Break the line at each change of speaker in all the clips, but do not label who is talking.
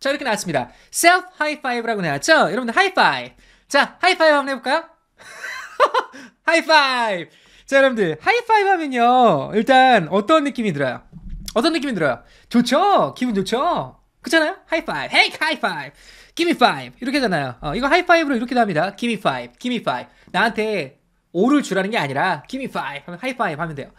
자, 이렇게 나왔습니다. self high five라고 나왔죠? 여러분들 high five. 자, high five 한번 해볼까요? high five. 자, 여러분들 high five 하면요. 일단 어떤 느낌이 들어요? 어떤 느낌이 들어요? 좋죠? 기분 좋죠? 그렇잖아요? high five. Hey, high five. Give me five. 이렇게 되나요? 어, 이거 high five로 이렇게도 합니다. Give me five. Give me five. 나한테 5를 주라는 게 아니라 give me five 하면 high five 하면 돼요.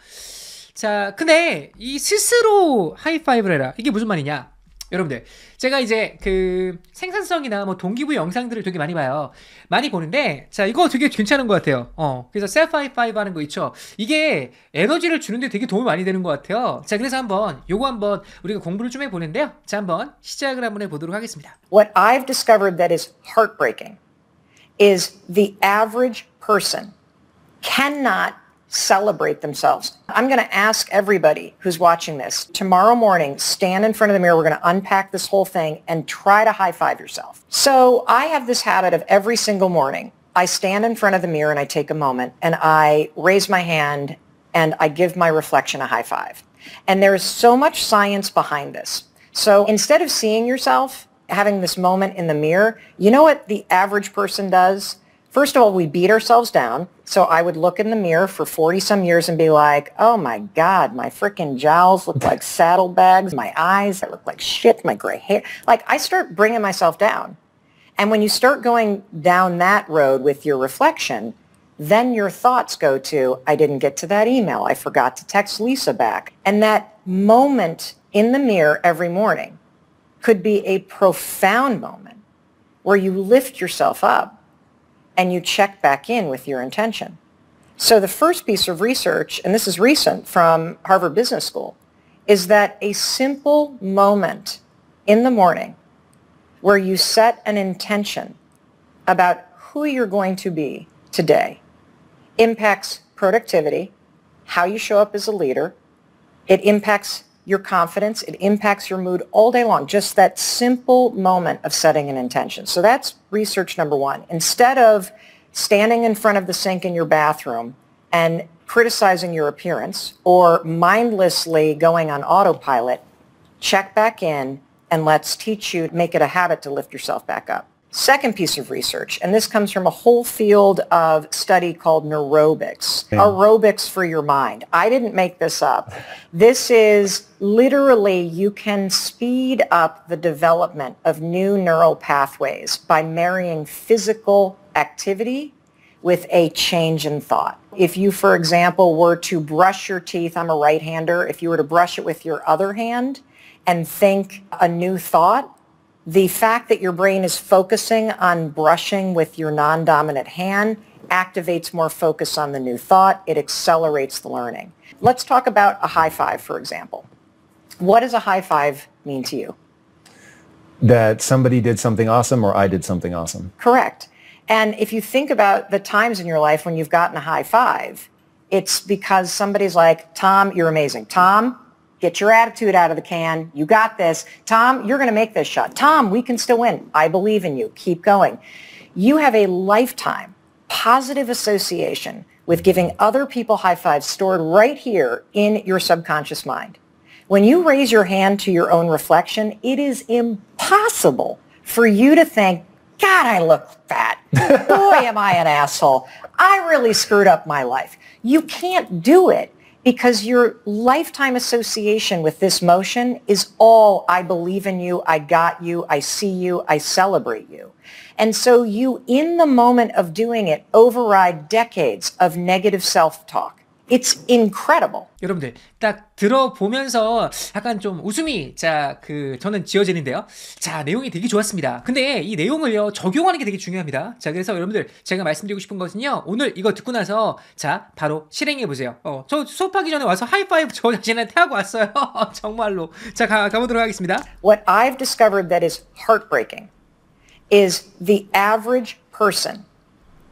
자, 근데 이 스스로 high five를 해라. 이게 무슨 말이냐? 여러분들 제가 이제 그 생산성이나 뭐 동기부 영상들을 되게 많이 봐요 많이 보는데 자 이거 되게 괜찮은 것 같아요 어 그래서 셀프 하이파이브 하는 거 있죠 이게 에너지를 주는데 되게 도움이 많이 되는 것 같아요 자 그래서 한번 요거 한번 우리가 공부를 좀 해보는데요 자 한번 시작을
한번 해보도록 하겠습니다 What I've discovered that is heartbreaking is the average person cannot celebrate themselves. I'm going to ask everybody who's watching this, tomorrow morning, stand in front of the mirror. We're going to unpack this whole thing and try to high five yourself. So I have this habit of every single morning, I stand in front of the mirror and I take a moment and I raise my hand and I give my reflection a high five. And there is so much science behind this. So instead of seeing yourself having this moment in the mirror, you know what the average person does? First of all, we beat ourselves down. So I would look in the mirror for 40 some years and be like, oh my God, my freaking jowls look like saddlebags. My eyes, I look like shit. My gray hair. Like I start bringing myself down. And when you start going down that road with your reflection, then your thoughts go to, I didn't get to that email. I forgot to text Lisa back. And that moment in the mirror every morning could be a profound moment where you lift yourself up and you check back in with your intention. So the first piece of research, and this is recent from Harvard Business School, is that a simple moment in the morning where you set an intention about who you're going to be today impacts productivity, how you show up as a leader. It impacts your confidence. It impacts your mood all day long. Just that simple moment of setting an intention. So that's research number one. Instead of standing in front of the sink in your bathroom and criticizing your appearance or mindlessly going on autopilot, check back in and let's teach you, make it a habit to lift yourself back up. Second piece of research, and this comes from a whole field of study called neurobics, yeah. aerobics for your mind. I didn't make this up. This is literally you can speed up the development of new neural pathways by marrying physical activity with a change in thought. If you, for example, were to brush your teeth, I'm a right-hander, if you were to brush it with your other hand and think a new thought, the fact that your brain is focusing on brushing with your non-dominant hand activates more focus on the new thought. It accelerates the learning. Let's talk about a high five, for example. What does a high five mean to you? That somebody did something awesome or I did something awesome. Correct. And if you think about the times in your life when you've gotten a high five, it's because somebody's like, Tom, you're amazing. Tom, Get your attitude out of the can. You got this. Tom, you're going to make this shot. Tom, we can still win. I believe in you. Keep going. You have a lifetime positive association with giving other people high fives stored right here in your subconscious mind. When you raise your hand to your own reflection, it is impossible for you to think, God, I look fat. Boy, am I an asshole. I really screwed up my life. You can't do it because your lifetime association with this motion is all I believe in you, I got you, I see you, I celebrate you. And so you, in the moment of doing it, override decades of negative self-talk It's incredible. 여러분들
딱 들어보면서 약간 좀 웃음이 자 그 저는 지어지는데요. 자 내용이 되게 좋았습니다. 근데 이 내용을요 적용하는 게 되게 중요합니다. 자 그래서 여러분들 제가 말씀드리고 싶은 것은요 오늘 이거 듣고 나서 자 바로 실행해 보세요. 어 저 수업하기 전에 와서 하이파이브 저 자신한테 하고 왔어요. 정말로 자 가, 가보도록 하겠습니다.
What I've discovered that is heartbreaking is the average person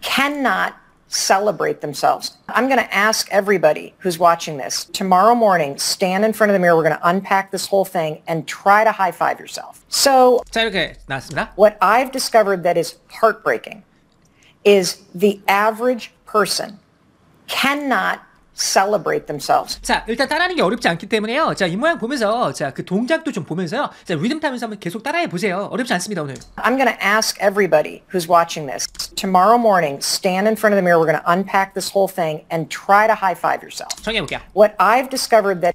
cannot celebrate themselves. I'm going to ask everybody who's watching this, tomorrow morning, stand in front of the mirror. We're going to unpack this whole thing and try to high five yourself. So what I've discovered that is heartbreaking is the average person cannot celebrate themselves. 자, 일단
따라하는 게 어렵지 않기 때문에요. 자, 이 모양 보면서 자, 그 동작도 좀 보면서요. 자, 리듬 타면서 한번 계속 따라해 보세요. 어렵지 않습니다, 오늘.
I'm going to ask everybody who's watching this. Tomorrow morning, stand in front of the mirror. We're going to unpack this whole thing and try to high five yourself. 정해 볼게요. What I've discovered that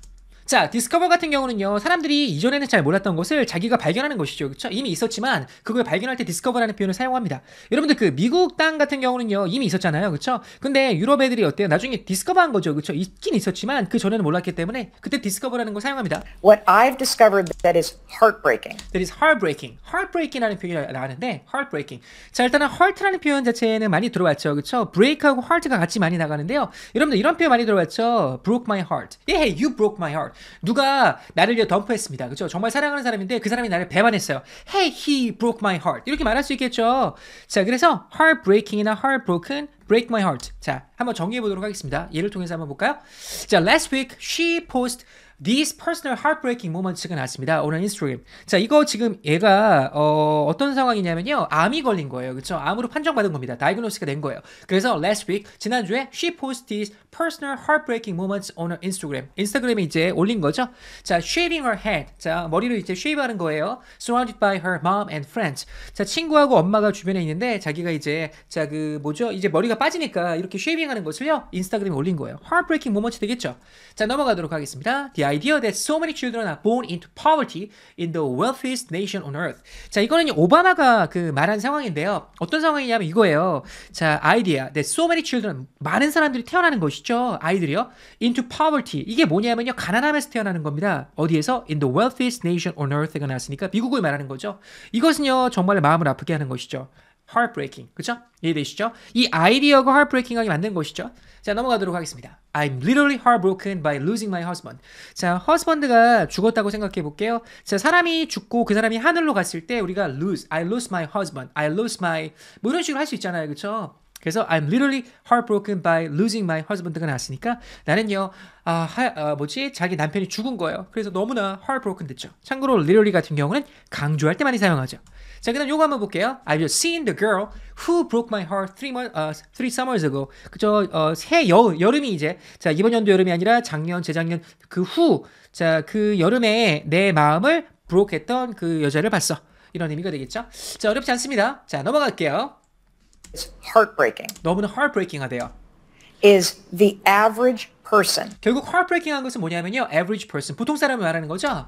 자, 디스커버 같은 경우는요. 사람들이 이전에는 잘 몰랐던 것을 자기가 발견하는 것이죠. 그쵸 이미 있었지만 그걸 발견할 때 디스커버라는 표현을 사용합니다. 여러분들 그 미국 땅 같은 경우는요. 이미 있었잖아요. 그쵸 근데 유럽 애들이 어때요? 나중에 디스커버한 거죠. 그쵸 있긴 있었지만 그 전에는 몰랐기 때문에 그때 디스커버라는 거 사용합니다. What I've discovered that is heartbreaking. That is heartbreaking. heartbreaking라는 표현이 나왔는데 heartbreaking. 자, 일단은 heart라는 표현 자체는 많이 들어왔죠. 그쵸 break하고 heart가 같이 많이 나가는데요. 여러분들 이런 표현 많이 들어왔죠? broke my heart. Yeah, you broke my heart. 누가 나를 위해 덤프했습니다. 그죠? 정말 사랑하는 사람인데 그 사람이 나를 배반했어요. Hey, he broke my heart. 이렇게 말할 수 있겠죠. 자, 그래서 heartbreaking이나 heartbroken, break my heart. 자, 한번 정리해 보도록 하겠습니다. 예를 통해서 한번 볼까요? 자, last week she posted These personal heartbreaking moments가 나왔습니다. 오늘 인스타그램. 자, 이거 지금 얘가 어, 어떤 상황이냐면요. 암이 걸린 거예요. 그렇죠? 암으로 판정받은 겁니다. 다이그노스가 된 거예요. 그래서 last week 지난주에 she posted personal heartbreaking moments on her Instagram. 인스타그램에 이제 올린 거죠. 자, shaving her head. 자, 머리를 이제 shave 하는 거예요. surrounded by her mom and friends. 자, 친구하고 엄마가 주변에 있는데 자기가 이제 자, 그 뭐죠? 이제 머리가 빠지니까 이렇게 쉐이빙 하는 것을요. 인스타그램에 올린 거예요. heartbreaking moments 되겠죠. 자, 넘어가도록 하겠습니다. the idea that so many children are born into poverty in the wealthiest nation on earth. 자, 이거는 오바마가 그 말한 상황인데요. 어떤 상황이냐면 이거예요. 자, idea that so many children 많은 사람들이 태어나는 것이죠. 아이들이요. into poverty. 이게 뭐냐면요. 가난함에서 태어나는 겁니다. 어디에서 in the wealthiest nation on earth가 나왔으니까 미국을 말하는 거죠. 이것은요. 정말 마음을 아프게 하는 것이죠. heartbreaking. 그죠? 이해되시죠? 이 아이디어가 heartbreaking하게 만든 것이죠. 자 넘어가도록 하겠습니다. I'm literally heartbroken by losing my husband. 자, husband가 죽었다고 생각해 볼게요. 자, 사람이 죽고 그 사람이 하늘로 갔을 때 우리가 lose, I lose my husband, I lose my 뭐 이런 식으로 할 수 있잖아요, 그렇죠? 그래서 I'm literally heartbroken by losing my husband가 나왔으니까 나는요, 아, 하, 아 뭐지 자기 남편이 죽은 거예요. 그래서 너무나 heartbroken 됐죠. 참고로 literally 같은 경우는 강조할 때만이 사용하죠. 자, 그다음 요거 한번 볼게요. I've seen the girl who broke my heart three, month, uh, three summers ago. 그저 어, 새 여, 여름이 이제 자 이번 연도 여름이 아니라 작년, 재작년 그 후자그 여름에 내 마음을 브로크했던 그 여자를 봤어. 이런 의미가 되겠죠? 자, 어렵지 않습니다. 자, 넘어갈게요. It's heartbreaking. 너무나 heartbreaking하대요. Is the average person. 결국 heartbreaking한 것은 뭐냐면요, average person 보통 사람을 말하는 거죠.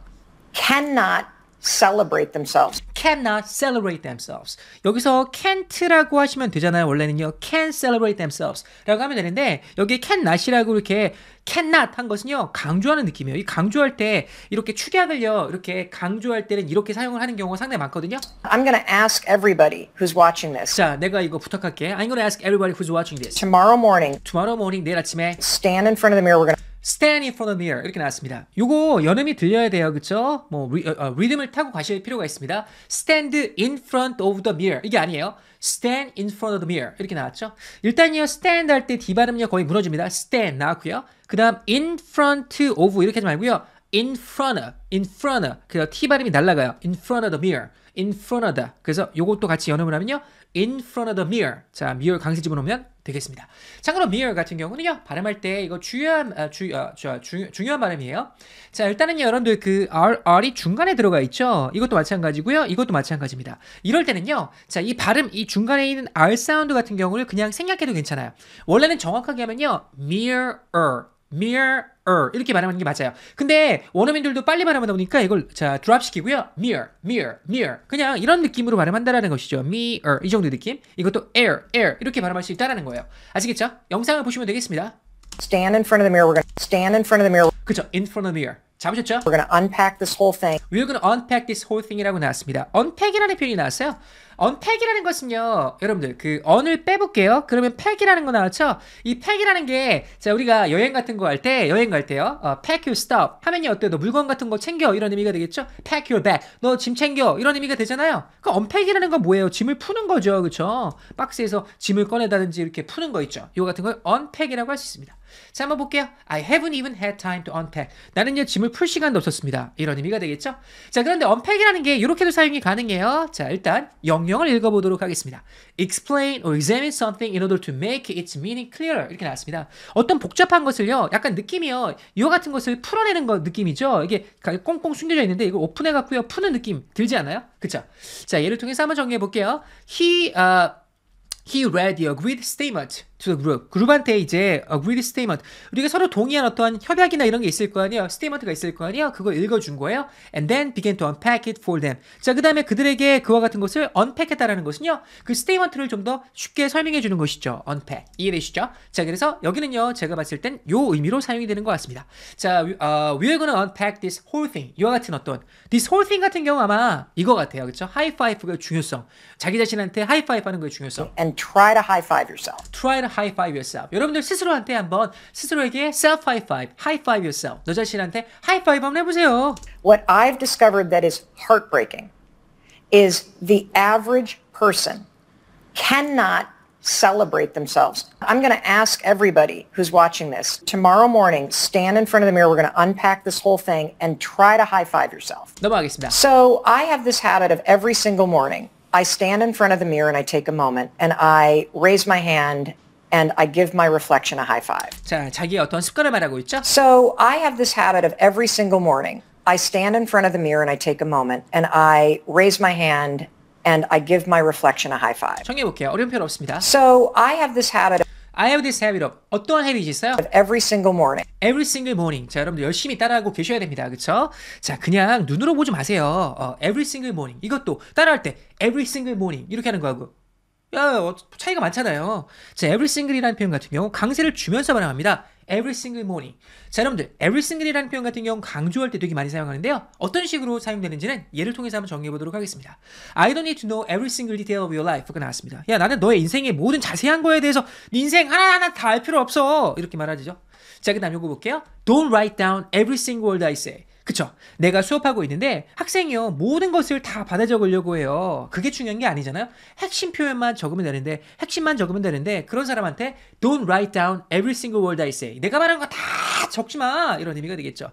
Cannot celebrate themselves. cannot celebrate themselves. 여기서 can't라고 하시면 되잖아요. 원래는요. can celebrate themselves 라고 하면 되는데 여기 cannot이라고 이렇게 cannot 한 것은요. 강조하는 느낌이에요. 이 강조할 때 이렇게 축약을요. 이렇게 강조할 때는 이렇게 사용을 하는 경우가 상당히 많거든요. I'm going to ask everybody who's watching this. 자, 내가 이거 부탁할게. I'm going to ask everybody who's watching this. Tomorrow morning. Tomorrow morning 내일 아침에 stand in front of the mirror. We're going to Stand in front of t e mirror 이렇게 나왔습니다. 요거 연음이 들려야 돼요. 그쵸? 뭐 리, 어, 듬을 타고 가실 필요가 있습니다. Stand in front of the mirror 이게 아니에요. Stand in front of the mirror 이렇게 나왔죠. 일단요 stand 할 때 D 발음요 거의 무너집니다. Stand 나왔고요. 그 다음 in front of 이렇게 하지 말고요. in front of, in front of. 그래서 T 발음이 날라가요. in front of the mirror, in front of the. 그래서 요것도 같이 연음을 하면요. in front of the mirror. 자, mirror 강세 집어넣으면 되겠습니다. 참고로 mirror 같은 경우는요. 발음할 때 이거 주의한 아, 주, 아, 주, 주, 아, 중요한 발음이에요. 자, 일단은 여러분들 그 r r이 중간에 들어가 있죠. 이것도 마찬가지고요. 이것도 마찬가지입니다. 이럴 때는요. 자, 이 발음 이 중간에 있는 r 사운드 같은 경우를 그냥 생략해도 괜찮아요. 원래는 정확하게 하면요. mirror mirror 이렇게 발음하는 게 맞아요. 근데 원어민들도 빨리 발음하다 보니까 이걸 자 드랍 시키고요. mirror, mirror, mirror 그냥 이런 느낌으로 발음한다라는 것이죠. mirror 이 정도 느낌. 이것도 air, air 이렇게 발음할 수 있다라는 거예요. 아시겠죠? 영상을 보시면 되겠습니다.
Stand in front of the mirror. We're gonna stand in front of the mirror. 그죠?
In front of the mirror. 잡으셨죠? We're gonna unpack this whole thing. We're gonna unpack this whole thing이라고 나왔습니다. unpack이라는 표현이 나왔어요. 언팩이라는 것은요, 여러분들, 그, 언을 빼볼게요. 그러면 팩이라는 거 나왔죠? 이 팩이라는 게, 자, 우리가 여행 같은 거 할 때, 여행 갈 때요, 어, pack your stuff. 하면요, 어때? 너 물건 같은 거 챙겨. 이런 의미가 되겠죠? pack your bag. 너짐 챙겨. 이런 의미가 되잖아요. 그 언팩이라는 건 뭐예요? 짐을 푸는 거죠. 그렇죠 박스에서 짐을 꺼내다든지 이렇게 푸는 거 있죠? 이거 같은 걸 언팩이라고 할 수 있습니다. 자, 한번 볼게요. I haven't even had time to unpack. 나는요, 짐을 풀 시간도 없었습니다. 이런 의미가 되겠죠? 자, 그런데 unpack이라는 게 이렇게도 사용이 가능해요. 자, 일단 영영을 읽어보도록 하겠습니다. Explain or examine something in order to make its meaning clearer. 이렇게 나왔습니다. 어떤 복잡한 것을요, 약간 느낌이요, 이와 같은 것을 풀어내는 것 느낌이죠. 이게 꽁꽁 숨겨져 있는데 이걸 오픈해갖고요, 푸는 느낌 들지 않아요? 그쵸? 자, 예를 통해서 한번 정리해볼게요. He, uh, he read the agreed statement. to the group. 그룹한테 이제 agreed 어, statement. 우리가 서로 동의한 어떠한 협약이나 이런 게 있을 거 아니에요. 스테이먼트가 있을 거 아니에요. 그거 읽어준 거예요. And then began to unpack it for them. 자, 그 다음에 그들에게 그와 같은 것을 unpack했다라는 것은요. 그 스테이먼트를 좀 더 쉽게 설명해 주는 것이죠. unpack. 이해되시죠? 자, 그래서 여기는요. 제가 봤을 땐 요 의미로 사용이 되는 것 같습니다. 자, 어, we, uh, we're gonna unpack this whole thing. 이와 같은 어떤 this whole thing 같은 경우 아마 이거 같아요. 그렇죠? 하이파이브의 중요성. 자기 자신한테 하이파이브 하는 거의 중요성. And try to high five yourself. Try to 하이파이브 yourself. 여러분들 스스로한테 한번 스스로에게 self high five, high five yourself. 너
자신한테 하이파이브 한번 해보세요. What I've discovered that is heartbreaking is the average person cannot celebrate themselves. I'm going to ask everybody who's watching this tomorrow morning, stand in front of the mirror. We're going to unpack this whole thing and try to high five yourself. 넘어가겠습니다. So I have this habit of every single morning. I stand in front of the mirror and I take a moment and I raise my hand and I give my reflection a high five. 자, 자기 어떤 습관을 말하고 있죠? So I have this habit of every single morning. I stand in front of the mirror and I take a moment and I raise my hand and I give my reflection a high five. 정해 볼게요. 어려운 표현 없습니다. So I have this habit of I have this habit of 어떠한 habit이 있어요? every single morning. Every single morning. 자, 여러분들 열심히
따라하고 계셔야 됩니다. 그렇죠? 자, 그냥 눈으로 보지 마세요. 어, every single morning. 이것도 따라할 때 every single morning 이렇게 하는 거하고 어, 어, 차이가 많잖아요. 자, every single이라는 표현 같은 경우 강세를 주면서 발음합니다. every single morning. 자, 여러분들, every single이라는 표현 같은 경우 강조할 때 되게 많이 사용하는데요. 어떤 식으로 사용되는지는 예를 통해서 한번 정리해 보도록 하겠습니다. I don't need to know every single detail of your life가 나왔습니다. 야, 나는 너의 인생의 모든 자세한 거에 대해서 네 인생 하나하나 다 알 필요 없어. 이렇게 말하죠. 자, 그다음 요거 볼게요. Don't write down every single word I say. 그쵸? 내가 수업하고 있는데 학생이요 모든 것을 다 받아 적으려고 해요. 그게 중요한 게 아니잖아요. 핵심 표현만 적으면 되는데 핵심만 적으면 되는데 그런 사람한테 don't write down every single word I say. 내가 말하는 거 다 적지 마 이런 의미가 되겠죠.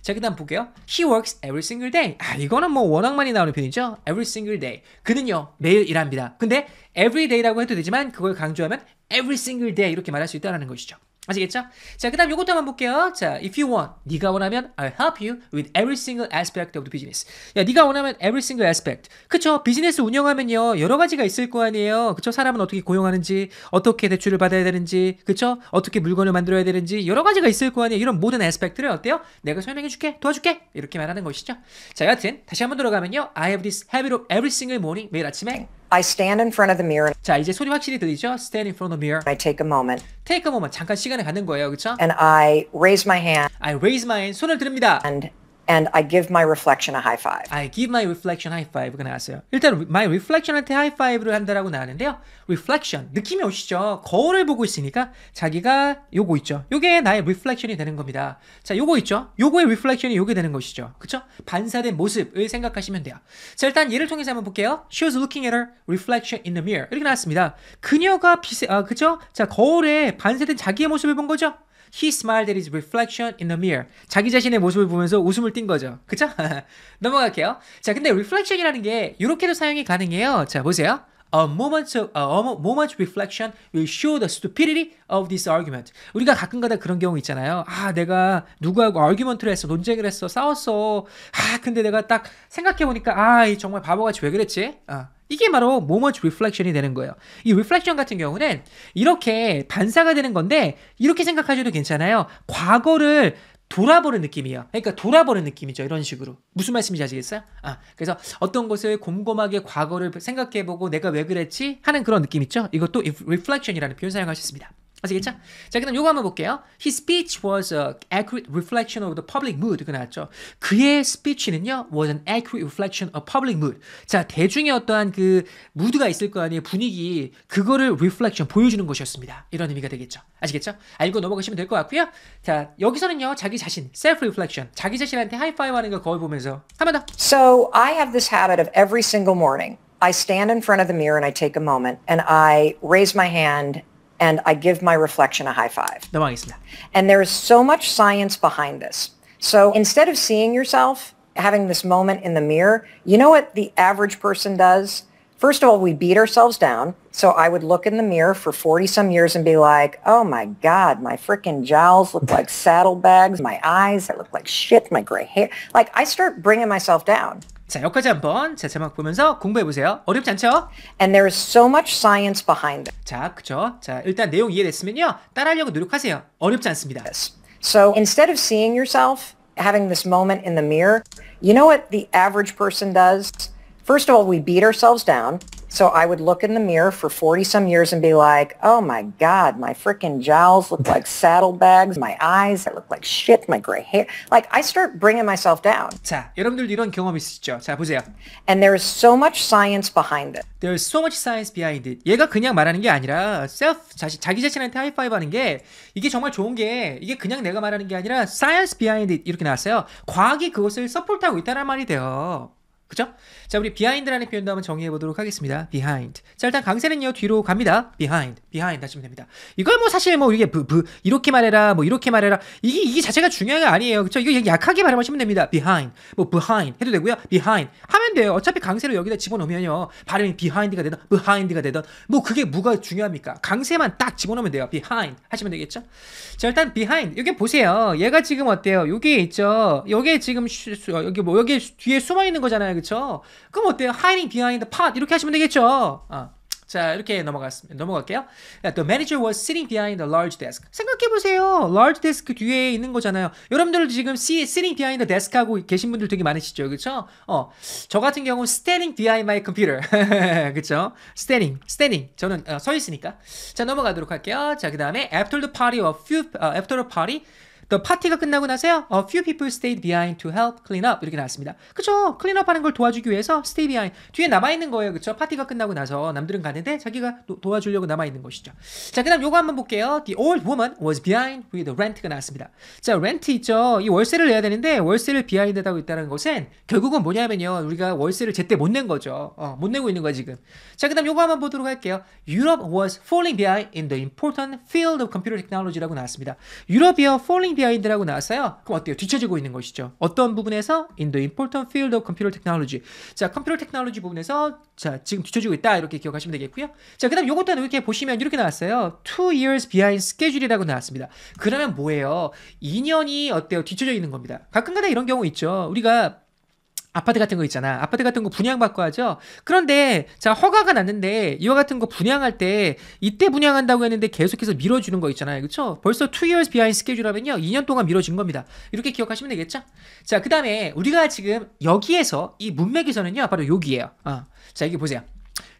자 그다음 볼게요. He works every single day. 아 이거는 뭐 워낙 많이 나오는 표현이죠. Every single day. 그는요 매일 일합니다. 근데 every day라고 해도 되지만 그걸 강조하면 every single day 이렇게 말할 수 있다라는 것이죠. 아시겠죠? 자, 그 다음 요것도 한번 볼게요. 자, if you want, 네가 원하면 I'll help you with every single aspect of the business. 야, 네가 원하면 every single aspect. 그쵸? 비즈니스 운영하면요. 여러 가지가 있을 거 아니에요. 그쵸? 사람은 어떻게 고용하는지, 어떻게 대출을 받아야 되는지, 그쵸? 어떻게 물건을 만들어야 되는지, 여러 가지가 있을 거 아니에요. 이런 모든 aspect를 어때요? 내가 설명해줄게, 도와줄게. 이렇게 말하는 것이죠. 자, 여하튼 다시 한번 돌아가면요. I have this habit of every single morning. 매일 아침에 I stand
in front of the mirror. 자, 이제 소리 확실히 들리죠? Stand in front of the mirror. I
take a moment. Take a moment. 잠깐 시간을 갖는 거예요. 그렇죠? And I raise my hand. I raise my hand. 손을 듭니다. And and I give my reflection a high five. I give my reflection a high five가 나왔어요. 일단 my reflection한테 high five를 한다라고 나왔는데요. reflection 느낌이 오시죠? 거울을 보고 있으니까 자기가 요거 있죠. 요게 나의 reflection이 되는 겁니다. 자, 요거 있죠. 요거의 reflection이 요게 되는 것이죠. 그쵸? 반사된 모습을 생각하시면 돼요. 자, 일단 예를 통해서 한번 볼게요. She was looking at her reflection in the mirror. 이렇게 나왔습니다. 그녀가 빛세 아, 그죠? 자, 거울에 반사된 자기의 모습을 본 거죠. He smiled at his reflection in the mirror. 자기 자신의 모습을 보면서 웃음을 띈 거죠. 그쵸? 넘어갈게요. 자, 근데 reflection이라는 게 이렇게도 사용이 가능해요. 자, 보세요. A moment of a moment reflection will show the stupidity of this argument. 우리가 가끔가다 그런 경우 있잖아요. 아, 내가 누구하고 argument를 했어, 논쟁을 했어, 싸웠어. 아, 근데 내가 딱 생각해 보니까 아, 정말 바보같이 왜 그랬지? 아. 이게 바로 moment reflection이 되는 거예요. 이 reflection 같은 경우는 이렇게 반사가 되는 건데 이렇게 생각하셔도 괜찮아요. 과거를 돌아버린 느낌이에요. 그러니까 돌아버린 느낌이죠. 이런 식으로. 무슨 말씀인지 아시겠어요? 아, 그래서 어떤 것을 곰곰하게 과거를 생각해보고 내가 왜 그랬지? 하는 그런 느낌 있죠? 이것도 reflection이라는 표현 사용하셨습니다. 아시겠죠? 자, 그다음 요거 한번 볼게요. His speech was a accurate reflection of the public mood. 그 나왔죠. 그의 스피치는요, was an accurate reflection of public mood. 자, 대중의 어떠한 그 무드가 있을 거 아니에요, 분위기. 그거를 reflection 보여주는 것이었습니다. 이런 의미가 되겠죠. 아시겠죠? 알고 넘어가시면 될 것 같고요. 자, 여기서는요, 자기 자신, self reflection, 자기 자신한테 하이파이브하는 걸 거울 보면서
한번 더. So I have this habit of every single morning. I stand in front of the mirror and I take a moment and I raise my hand and I give my reflection a high five. And there is so much science behind this. So instead of seeing yourself having this moment in the mirror, you know what the average person does? First of all, we beat ourselves down. So I would look in the mirror for 40 some years and be like, oh my God, my freaking jowls look like saddlebags. My eyes, I look like shit. My gray hair. Like I start bringing myself down. 자, 여기까지 한번 제 제목 보면서 공부해 보세요. 어렵지 않죠? And there is so much science behind it. 자, 그쵸? 자, 일단 내용
이해됐으면요. 따라하려고 노력하세요. 어렵지 않습니다.
So instead of seeing yourself having this moment in the mirror, you know what the average person does? First of all, we beat ourselves down. So I would look in the mirror for 40 some years and be like, oh my God, my freaking jowls look like saddlebags. My eyes, I look like shit. My gray hair. Like I start bringing myself down.
자, 여러분들도 이런 경험 있으시죠? 자, 보세요. And there is so much science behind it. There is so much science behind it. 얘가 그냥 말하는 게 아니라 self, 자신, 자기 자신한테 하이파이브 하는 게 이게 정말 좋은 게 이게 그냥 내가 말하는 게 아니라 science behind it 이렇게 나왔어요. 과학이 그것을 서포트하고 있다는 말이 돼요. 그죠? 자, 우리 behind라는 표현도 한번 정의해 보도록 하겠습니다. behind. 자, 일단 강세는요, 뒤로 갑니다. behind, behind 하시면 됩니다. 이걸 뭐 사실 뭐 이게 부, 부, 이렇게 말해라, 뭐 이렇게 말해라. 이게, 이게 자체가 중요한 게 아니에요. 그죠? 이거 약하게 발음하시면 됩니다. behind. 뭐 behind 해도 되고요. behind. 하면 돼요. 어차피 강세로 여기다 집어넣으면요. 발음이 behind가 되든, behind가 되든, 뭐 그게 뭐가 중요합니까? 강세만 딱 집어넣으면 돼요. behind 하시면 되겠죠? 자, 일단 behind. 여기 보세요. 얘가 지금 어때요? 여기에 있죠? 여기에 지금, 여기 뭐, 여기 뒤에 숨어 있는 거잖아요. 그쵸? 그럼 어때요? Hiding behind the pot 이렇게 하시면 되겠죠? 어. 자 이렇게 넘어갔습니다. 넘어갈게요. The manager was sitting behind a large desk. 생각해보세요. large desk 뒤에 있는 거잖아요. 여러분들 지금 see, sitting behind the desk 하고 계신 분들 되게 많으시죠, 그렇죠? 어, 저 같은 경우 standing behind my computer, 그렇죠? standing, standing. 저는 어, 서 있으니까. 자 넘어가도록 할게요. 자그 다음에 after the party, a few, uh, after the party. The party가 끝나고 나서요. A few people stayed behind to help clean up 이렇게 나왔습니다. 그쵸? 클린업 하는 걸 도와주기 위해서 stay behind 뒤에 남아 있는 거예요. 그쵸? 파티가 끝나고 나서 남들은 가는데 자기가 도, 도와주려고 남아 있는 것이죠. 자, 그다음 요거 한번 볼게요. The old woman was behind with the rent가 나왔습니다. 자, rent 있죠. 이 월세를 내야 되는데 월세를 비하인드하고 있다는 것은 결국은 뭐냐면요. 우리가 월세를 제때 못 낸 거죠. 어, 못 내고 있는 거야 지금. 자, 그다음 요거 한번 보도록 할게요. Europe was falling behind in the important field of computer technology라고 나왔습니다. 유럽이요. falling k p i 들라고 나왔어요. 그럼 어때요? 뒤쳐지고 있는 것이죠. 어떤 부분에서 in the important field of computer technology. 자, 컴퓨터 테크놀로지 부분에서 자, 지금 뒤쳐지고 있다. 이렇게 기억하시면 되겠고요. 자, 그다음 요것도 이렇게 보시면 이렇게 나왔어요. two years behind schedule이라고 나왔습니다. 그러면 뭐예요? 2년이 어때요? 뒤쳐져 있는 겁니다. 가끔가다 이런 경우 있죠. 우리가 아파트 같은 거 있잖아. 아파트 같은 거 분양받고 하죠. 그런데 자 허가가 났는데 이와 같은 거 분양할 때 이때 분양한다고 했는데 계속해서 밀어주는 거 있잖아요. 그렇죠? 벌써 2 years behind 스케줄 하면요. 2년 동안 밀어준 겁니다. 이렇게 기억하시면 되겠죠? 자, 그다음에 우리가 지금 여기에서 이 문맥에서는요. 바로 여기에요 어. 자, 여기 보세요.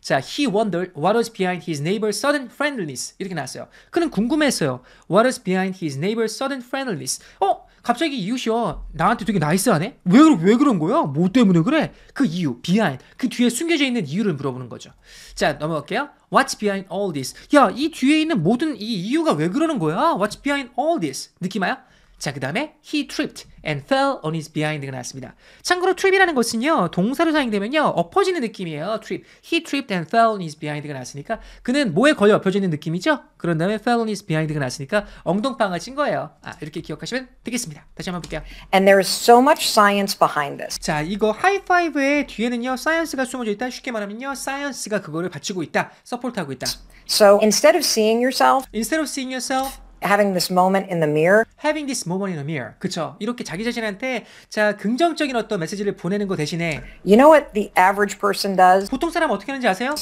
자, he wondered what was behind his neighbor's sudden friendliness. 이렇게 나왔어요. 그는 궁금했어요. What was behind his neighbor's sudden friendliness? 어? 갑자기 이웃이요 나한테 되게 나이스하네 왜, 그러, 왜 그런 거야 뭐 때문에 그래 그 이유 behind 그 뒤에 숨겨져 있는 이유를 물어보는 거죠 자 넘어갈게요 What's behind all this 야 이 뒤에 있는 모든 이 이유가 왜 그러는 거야 What's behind all this 느낌 와요? 자, 그 다음에 he tripped and fell on his behind가 나왔습니다. 참고로 trip이라는 것은요, 동사로 사용되면요, 엎어지는 느낌이에요. trip. he tripped and fell on his behind가 나왔으니까 그는 뭐에 걸려 엎어지는 느낌이죠? 그런 다음에 fell on his behind가 나왔으니까 엉덩방아 친 거예요. 아, 이렇게 기억하시면 되겠습니다. 다시 한번 볼게요. And there is so much science behind this. 자, 이거 하이파이브의 뒤에는요, science가 숨어져 있다. 쉽게 말하면요,
science가 그거를
받치고 있다, 서포트하고 있다.
So instead of seeing yourself,
instead of seeing yourself, having this moment in the mirror. having this moment in the mirror. 그쵸. 이렇게 자기 자신한테 자 긍정적인 어떤 메시지를 보내는 거 대신에 You know what the average person does? 보통 사람 어떻게 하는지 아세요?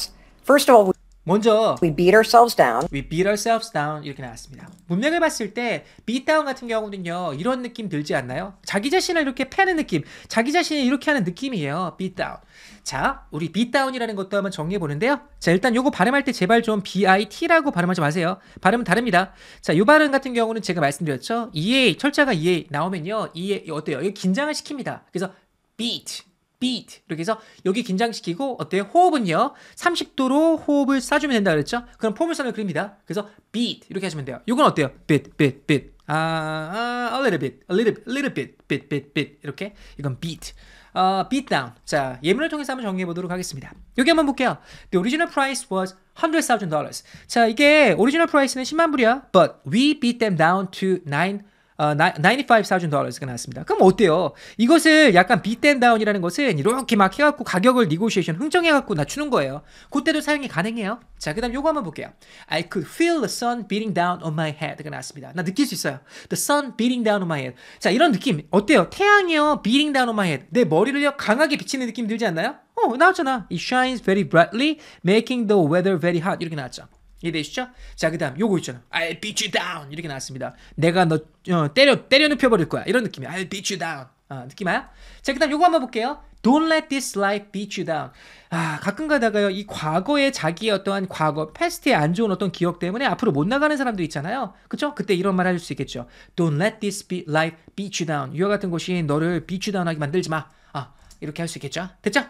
First of all, 먼저 we beat ourselves down. we beat ourselves down 이렇게 나왔습니다. 문맥을 봤을 때 beat down 같은 경우는요. 이런 느낌 들지 않나요? 자기 자신을 이렇게 패는 느낌. 자기 자신을 이렇게 하는 느낌이에요. beat down. 자, 우리 beat down이라는 것도 한번 정리해 보는데요. 자, 일단 요거 발음할 때 제발 좀 bit라고 발음하지 마세요. 발음은 다릅니다. 자, 요 발음 같은 경우는 제가 말씀드렸죠. ea 철자가 ea 나오면요. ea 어때요? 이거 긴장을 시킵니다. 그래서 beat beat 이렇게 해서 여기 긴장시키고 어때요? 호흡은요 30도로 호흡을 쏴주면 된다 그랬죠? 그럼 포물선을 그립니다 그래서 beat 이렇게 하시면 돼요 이건 어때요? beat beat beat 아, 아, a little bit, a little, little bit, bit, bit, bit 이렇게 이건 beat, 어, beat down. 자 예문을 통해서 한번 정리해 보도록 하겠습니다. 여기 한번 볼게요. The original price was hundred thousand dollars. 자 이게 오리지널 프라이스는 10만 불이야. But we beat them down to nine 어, 95,000 dollars가 나왔습니다. 그럼 어때요? 이것을 약간 비댐 다운이라는 것은 이렇게 막 해갖고 가격을 니고시에이션 흥정해갖고 낮추는 거예요. 그때도 사용이 가능해요. 자, 그 다음 요거 한번 볼게요. I could feel the sun beating down on my head가 나왔습니다. 나 느낄 수 있어요. The sun beating down on my head. 자, 이런 느낌 어때요? 태양이요. beating down on my head. 내 머리를요. 강하게 비치는 느낌 들지 않나요? 어, 나왔잖아. It shines very brightly, making the weather very hot. 이렇게 나왔죠. 이해되시죠? 자, 그 다음 요거 있잖아. I'll beat you down 이렇게 나왔습니다. 내가 너 어, 때려 때려 눕혀버릴 거야. 이런 느낌이야. I'll beat you down. 어, 아, 느낌 아요? 자, 그 다음 요거 한번 볼게요. Don't let this life beat you down. 아, 가끔 가다가요, 이과거에 자기의 어떠한 과거, 패스트에안 좋은 어떤 기억 때문에 앞으로 못 나가는 사람도 있잖아요. 그쵸? 그때 이런 말 해줄 수 있겠죠. Don't let this be life beat you down. 이와 같은 것이 너를 beat you down 하게 만들지 마. 아,
이렇게 할 수 있겠죠? 됐죠?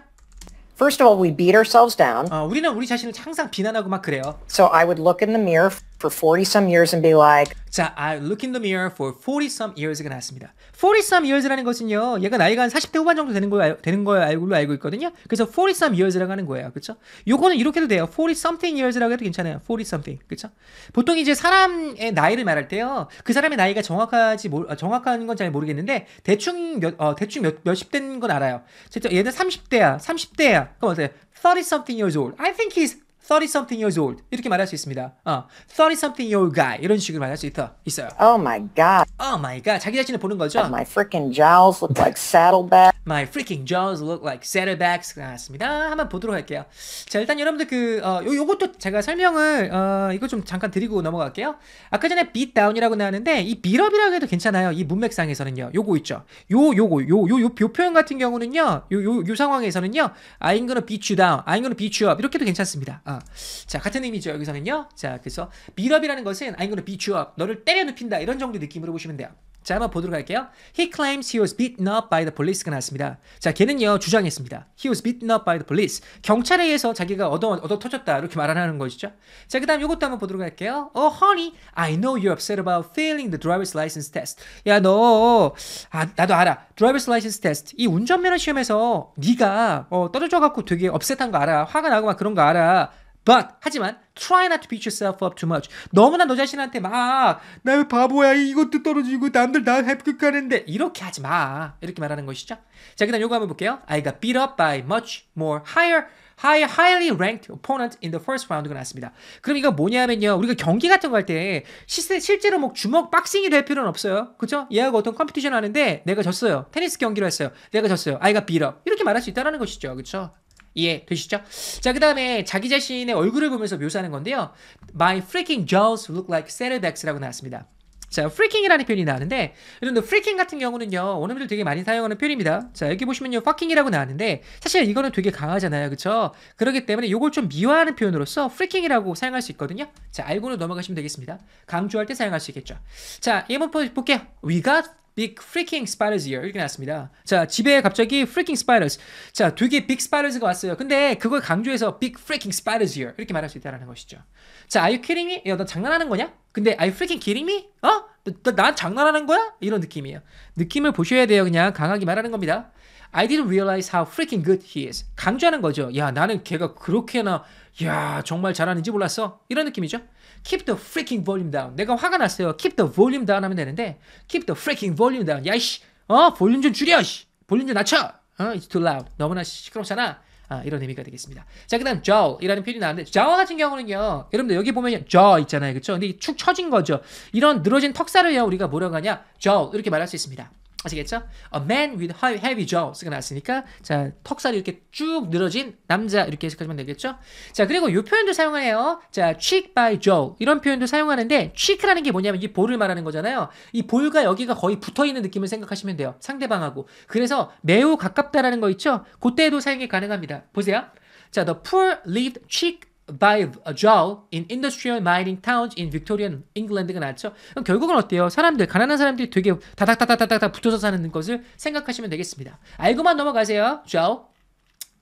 First of all, we beat ourselves down. 어, 우리는 우리 자신을 항상 비난하고 막 그래요. So I would look in the mirror for 40
some years and be like 자, I 아, look in the mirror for 40 some years가 나왔습니다. 40 some years라는 것은요. 얘가 나이가 한 40대 후반 정도 되는 거 되는 거 알고 알고 있거든요. 그래서 40 some years라고 하는 거예요. 그렇죠? 요거는 이렇게도 돼요. 40 something years라고 해도 괜찮아요. 40 something. 그렇죠? 보통 이제 사람의 나이를 말할 때요. 그 사람의 나이가 정확하지 아, 정확한 건 잘 모르겠는데 대충 몇 어, 대충 몇 몇십 대건 알아요. 진짜 얘는 30대야. 30대야. 그럼 어때요? 30 something years old. I think he's 30 something years old 이렇게 말할 수 있습니다. 어, 30 something year old guy 이런 식으로 말할 수 있다. 있어요. Oh my god. Oh my god. 자기 자신을 보는 거죠. My freaking
jaws look like saddleback.
My freaking jaws look like saddlebacks 나왔습니다. 한번 보도록 할게요. 자, 일단 여러분들 그 어, 요, 요것도 제가 설명을 어, 이거 좀 잠깐 드리고 넘어갈게요. 아까 전에 beat down이라고 나왔는데 이 beat up이라고 해도 괜찮아요. 이 문맥상에서는요. 요거 있죠. 요 요거 요요요 요, 요, 요 표현 같은 경우는요. 요 요 요 상황에서는요. I'm gonna beat you down. I'm gonna beat you up. 이렇게도 괜찮습니다. 어. 겁니다. 자, 같은 의미죠. 여기서는요. 자, 그래서 beatup이라는 것은 I'm gonna beat you up. 너를 때려 눕힌다. 이런 정도 느낌으로 보시면 돼요. 자, 한번 보도록 할게요. He claims he was beaten up by the police가 나왔습니다. 자, 걔는요, 주장했습니다. He was beaten up by the police. 경찰에 의해서 자기가 얻어, 얻어 터졌다. 이렇게 말하는 것이죠. 자, 그 다음 요것도 한번 보도록 할게요. Oh, honey, I know you're upset about failing the driver's license test. 야, 너, 아, 나도 알아. driver's license test. 이 운전면허 시험에서 네가 어, 떨어져갖고 되게 업셋한 거 알아. 화가 나고 막 그런 거 알아. But 하지만 try not to beat yourself up too much. 너무나 너 자신한테 막 나 왜 바보야 이것도 떨어지고 남들 나 합격하는데 이렇게 하지 마. 이렇게 말하는 것이죠. 자 그다음 요거 한번 볼게요. I got beat up by much more higher high, e r highly ranked opponent in the first round가 나왔습니다. 그럼 이거 뭐냐면요. 우리가 경기 같은 거 할때 시세, 실제로 뭐 주먹 박싱이 될 필요는 없어요. 그쵸 얘하고 어떤 컴퓨티션 하는데 내가 졌어요. 테니스 경기로 했어요. 내가 졌어요. 아이가 빌어. 이렇게 말할 수 있다라는 것이죠. 그쵸? 이해되시죠? 예, 자, 그 다음에 자기 자신의 얼굴을 보면서 묘사하는 건데요. My freaking jaws look like s a d d l e b a c s 라고 나왔습니다. 자, freaking이라는 표현이 나왔는데, 여러분들 freaking 같은 경우는요, 원어민들 되게 많이 사용하는 표현입니다. 자, 여기 보시면요, fucking이라고 나왔는데, 사실 이거는 되게 강하잖아요, 그쵸? 그렇기 때문에 이걸 좀 미화하는 표현으로서 freaking이라고 사용할 수 있거든요. 자, 알고는 넘어가시면 되겠습니다. 강조할 때 사용할 수 있겠죠. 자, 예문 볼게요. We got big freaking spiders 이렇게 나왔습니다. 자, 집에 갑자기 freaking spiders. 자, 되게 big spiders가 왔어요. 근데 그걸 강조해서 big freaking spiders here 이렇게 말할 수 있다라는 것이죠. 자, are you kidding me? 야, 너 장난하는 거냐? 근데 are you freaking kidding me? 어? 너, 나 장난하는 거야? 이런 느낌이에요. 느낌을 보셔야 돼요. 그냥 강하게 말하는 겁니다. I didn't realize how freaking good he is. 강조하는 거죠. 야, 나는 걔가 그렇게나 야, 정말 잘하는지 몰랐어. 이런 느낌이죠. keep the freaking volume down. 내가 화가 났어요. keep the volume down 하면 되는데 keep the freaking volume down. 야씨어 볼륨 좀 줄여, 씨. 볼륨 좀 낮춰. 어, it's too loud. 너무나 시끄럽잖아. 아, 이런 의미가 되겠습니다. 자, 그다음 jaw이라는 표현이 나왔는데 jaw 같은 경우는요. 여러분들 여기 보면 jaw 있잖아요. 그렇죠? 근데 축 처진 거죠. 이런 늘어진 턱살을요. 우리가 뭐라고 하냐? jaw 이렇게 말할 수 있습니다. 아시겠죠? A man with heavy jaws가 나왔으니까 자 턱살이 이렇게 쭉 늘어진 남자 이렇게 해석하시면 되겠죠? 자 그리고 이 표현도 사용해요. 자 cheek by jaw 이런 표현도 사용하는데 cheek라는 게 뭐냐면 이 볼을 말하는 거잖아요. 이 볼과 여기가 거의 붙어 있는 느낌을 생각하시면 돼요. 상대방하고 그래서 매우 가깝다라는 거 있죠? 그때도 사용이 가능합니다. 보세요. 자, the poor lived cheek by a jaw in industrial mining towns in Victorian England가 나왔죠. 그럼 결국은 어때요? 사람들 가난한 사람들이 되게 다닥다닥다닥 붙어서 사는 것을 생각하시면 되겠습니다. 알고만 넘어가세요. jaw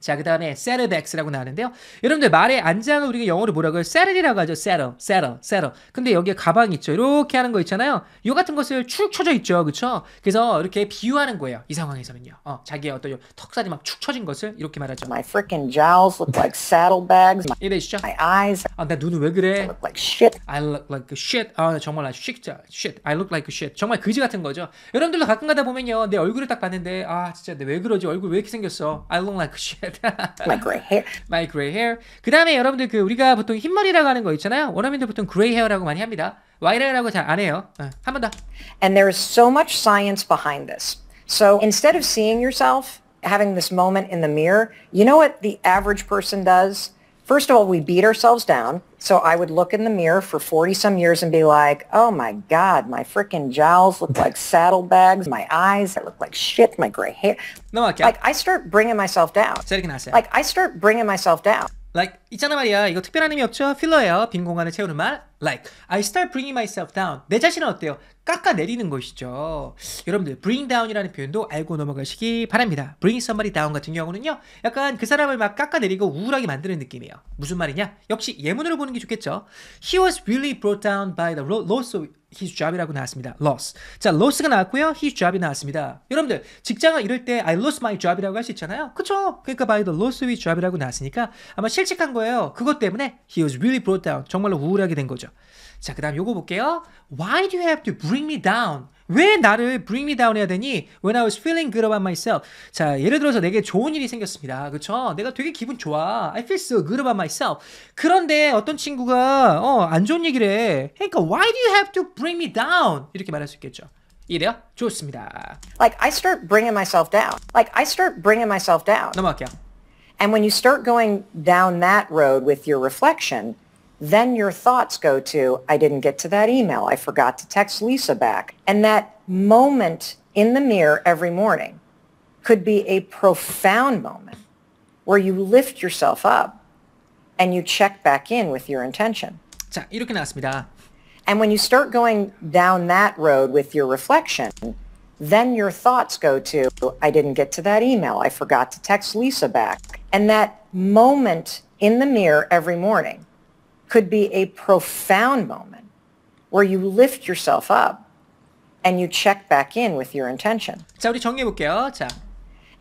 자, 그 다음에 세르덱스라고 나왔는데요. 여러분들 말의 안장을 우리가 영어로 뭐라고 해요? 세르이라고 하죠. 세러, 세러, 세러. 근데 여기에 가방 있죠. 이렇게 하는 거 있잖아요. 요 같은 것을 축 쳐져 있죠. 그쵸? 그래서 이렇게 비유하는 거예요. 이 상황에서는요. 어, 자기의 어떤 턱살이 막축처진 것을 이렇게 말하죠. My freaking jowls look like saddlebags. 이래시죠? My eyes. 아, 나 눈은 왜 그래? I look like shit. I look like shit. 아, 정말 나 shit. shit. I look like shit. 정말 그지 같은 거죠. 여러분들도 가끔 가다 보면요. 내 얼굴을 딱 봤는데, 아, 진짜 내 왜 그러지? 얼굴 왜 이렇게 생겼어? I look like shit. My gray hair. My gray hair. 그 다음에 여러분들 그 우리가 보통 흰머리라고 하는 거 있잖아요. 원어민들 보통 gray hair라고 많이 합니다. white hair라고 잘 안 해요. 어, 한번 더.
And there is so much science behind this. So instead of seeing yourself having this moment in the mirror, you know what the average person does? first of all, we beat ourselves down. So I would look in the mirror for 40 some years and be like, oh my God, my freaking jowls look like saddlebags. My eyes, I look like shit. My gray hair. No, okay. Like I start bringing myself down. Like I start bringing myself
down. Like 있잖아 말이야 이거 특별한 의미 없죠? 필러예요 빈 공간을 채우는 말 Like I start bringing myself down 내 자신은 어때요? 깎아내리는 것이죠. 여러분들 bring down이라는 표현도 알고 넘어가시기 바랍니다. bring somebody down 같은 경우는요. 약간 그 사람을 막 깎아내리고 우울하게 만드는 느낌이에요. 무슨 말이냐? 역시 예문으로 보는 게 좋겠죠. He was really brought down by the loss of his job이라고 나왔습니다. loss. 자, loss가 나왔고요. his job이 나왔습니다. 여러분들 직장을 잃을 때 I lost my job이라고 할 수 있잖아요. 그쵸? 그러니까 by the loss of his job이라고 나왔으니까 아마 실직한 거예요. 그것 때문에 he was really brought down. 정말로 우울하게 된 거죠. 자, 그 다음 요거 볼게요. Why do you have to bring me down? 왜 나를 bring me down 해야 되니? When I was feeling good about myself. 자, 예를 들어서 내게 좋은 일이 생겼습니다. 그쵸? 내가 되게 기분 좋아. I feel so good about myself. 그런데 어떤 친구가, 어, 안 좋은 얘기를 해. 그러니까, why do
you have to bring me down? 이렇게 말할 수 있겠죠. 이래요? 좋습니다. Like, I start bringing myself down. Like, I start bringing myself down. 넘어갈게요. And when you start going down that road with your reflection, Then your thoughts go to, I didn't get to that email. I forgot to text Lisa back. And that moment in the mirror every morning could be a profound moment where you lift yourself up and you check back in with your intention. 자, 이렇게 나왔습니다. And when you start going down that road with your reflection, then your thoughts go to, I didn't get to that email. I forgot to text Lisa back. And that moment in the mirror every morning could be a profound moment where you lift yourself up and you check back in with your intention. 자, 자.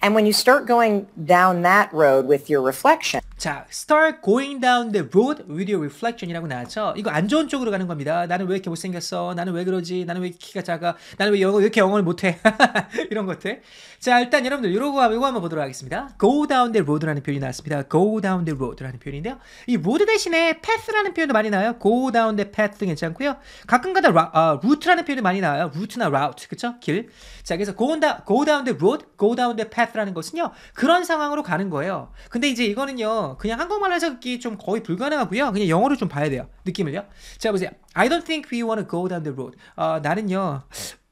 And when you start going down that road with your reflection, 자,
start going down the road with your reflection이라고 나왔죠. 이거 안 좋은 쪽으로 가는 겁니다. 나는 왜 이렇게 못생겼어? 나는 왜 그러지? 나는 왜 키가 작아? 나는 왜 영어 왜 이렇게 영어를 못해? 이런 것들. 자, 일단 여러분들 요거 요거 한번 보도록 하겠습니다. go down the road라는 표현이 나왔습니다. go down the road라는 표현인데요. 이 road 대신에 path라는 표현도 많이 나와요. go down the path도 괜찮고요. 가끔가다 라, 아, r o u t 라는 표현도 많이 나와요. r o u t 나 route, 그쵸? 길. 자, 그래서 go, da, go down the road, go down the path라는 것은요. 그런 상황으로 가는 거예요. 근데 이제 이거는요. 그냥 한국말 해석이 좀 거의 불가능하고요. 그냥 영어로 좀 봐야 돼요. 느낌을요. 자 보세요. I don't think we want to go down the road. 어, 나는요.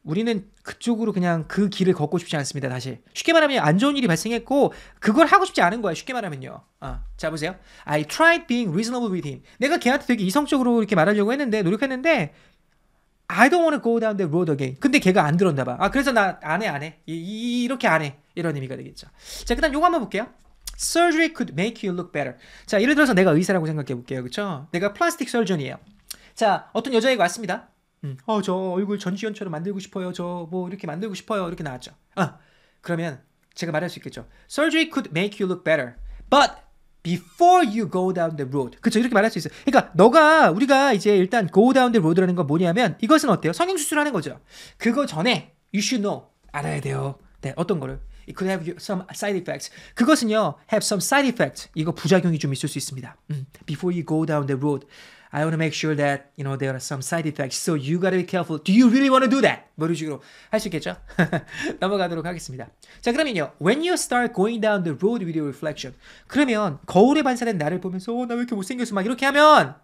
우리는 그쪽으로 그냥 그 길을 걷고 싶지 않습니다. 다시 쉽게 말하면 안 좋은 일이 발생했고 그걸 하고 싶지 않은 거야. 쉽게 말하면요. 어, 자 보세요. I tried being reasonable with him. 내가 걔한테 되게 이성적으로 이렇게 말하려고 했는데 노력했는데 I don't want to go down the road again. 근데 걔가 안 들었나 봐. 아, 그래서 나 안 해, 안 해. 이, 이 렇게안 해. 이런 의미가 되겠죠. 자, 그 다음 요거 한번 볼게요. Surgery could make you look better. 자, 예를 들어서 내가 의사라고 생각해 볼게요. 그렇죠? 내가 플라스틱 설전이에요. 자, 어떤 여자애가 왔습니다. 음, 어, 저 얼굴 전지현처럼 만들고 싶어요. 저 뭐 이렇게 만들고 싶어요. 이렇게 나왔죠. 아, 그러면 제가 말할 수 있겠죠. Surgery could make you look better. But before you go down the road. 그렇죠. 이렇게 말할 수 있어요. 그러니까 너가 우리가 이제 일단 go down the road라는 건 뭐냐면 이것은 어때요? 성형 수술하는 거죠. 그거 전에 you should know 알아야 돼요. 네, 어떤 거를 It could have some side effects. 그것은요, have some side effects. 이거 부작용이 좀 있을 수 있습니다. Before you go down the road, I want to make sure that you know there are some side effects. So you gotta be careful. Do you really want to do that? 뭐 이런 식으로 할 수 있겠죠? 넘어가도록 하겠습니다. 자 그러면요. When you start going down the road with your reflection, 그러면 거울에 반사된 나를 보면서 어, 나왜 이렇게 못생겼어? 막 이렇게 하면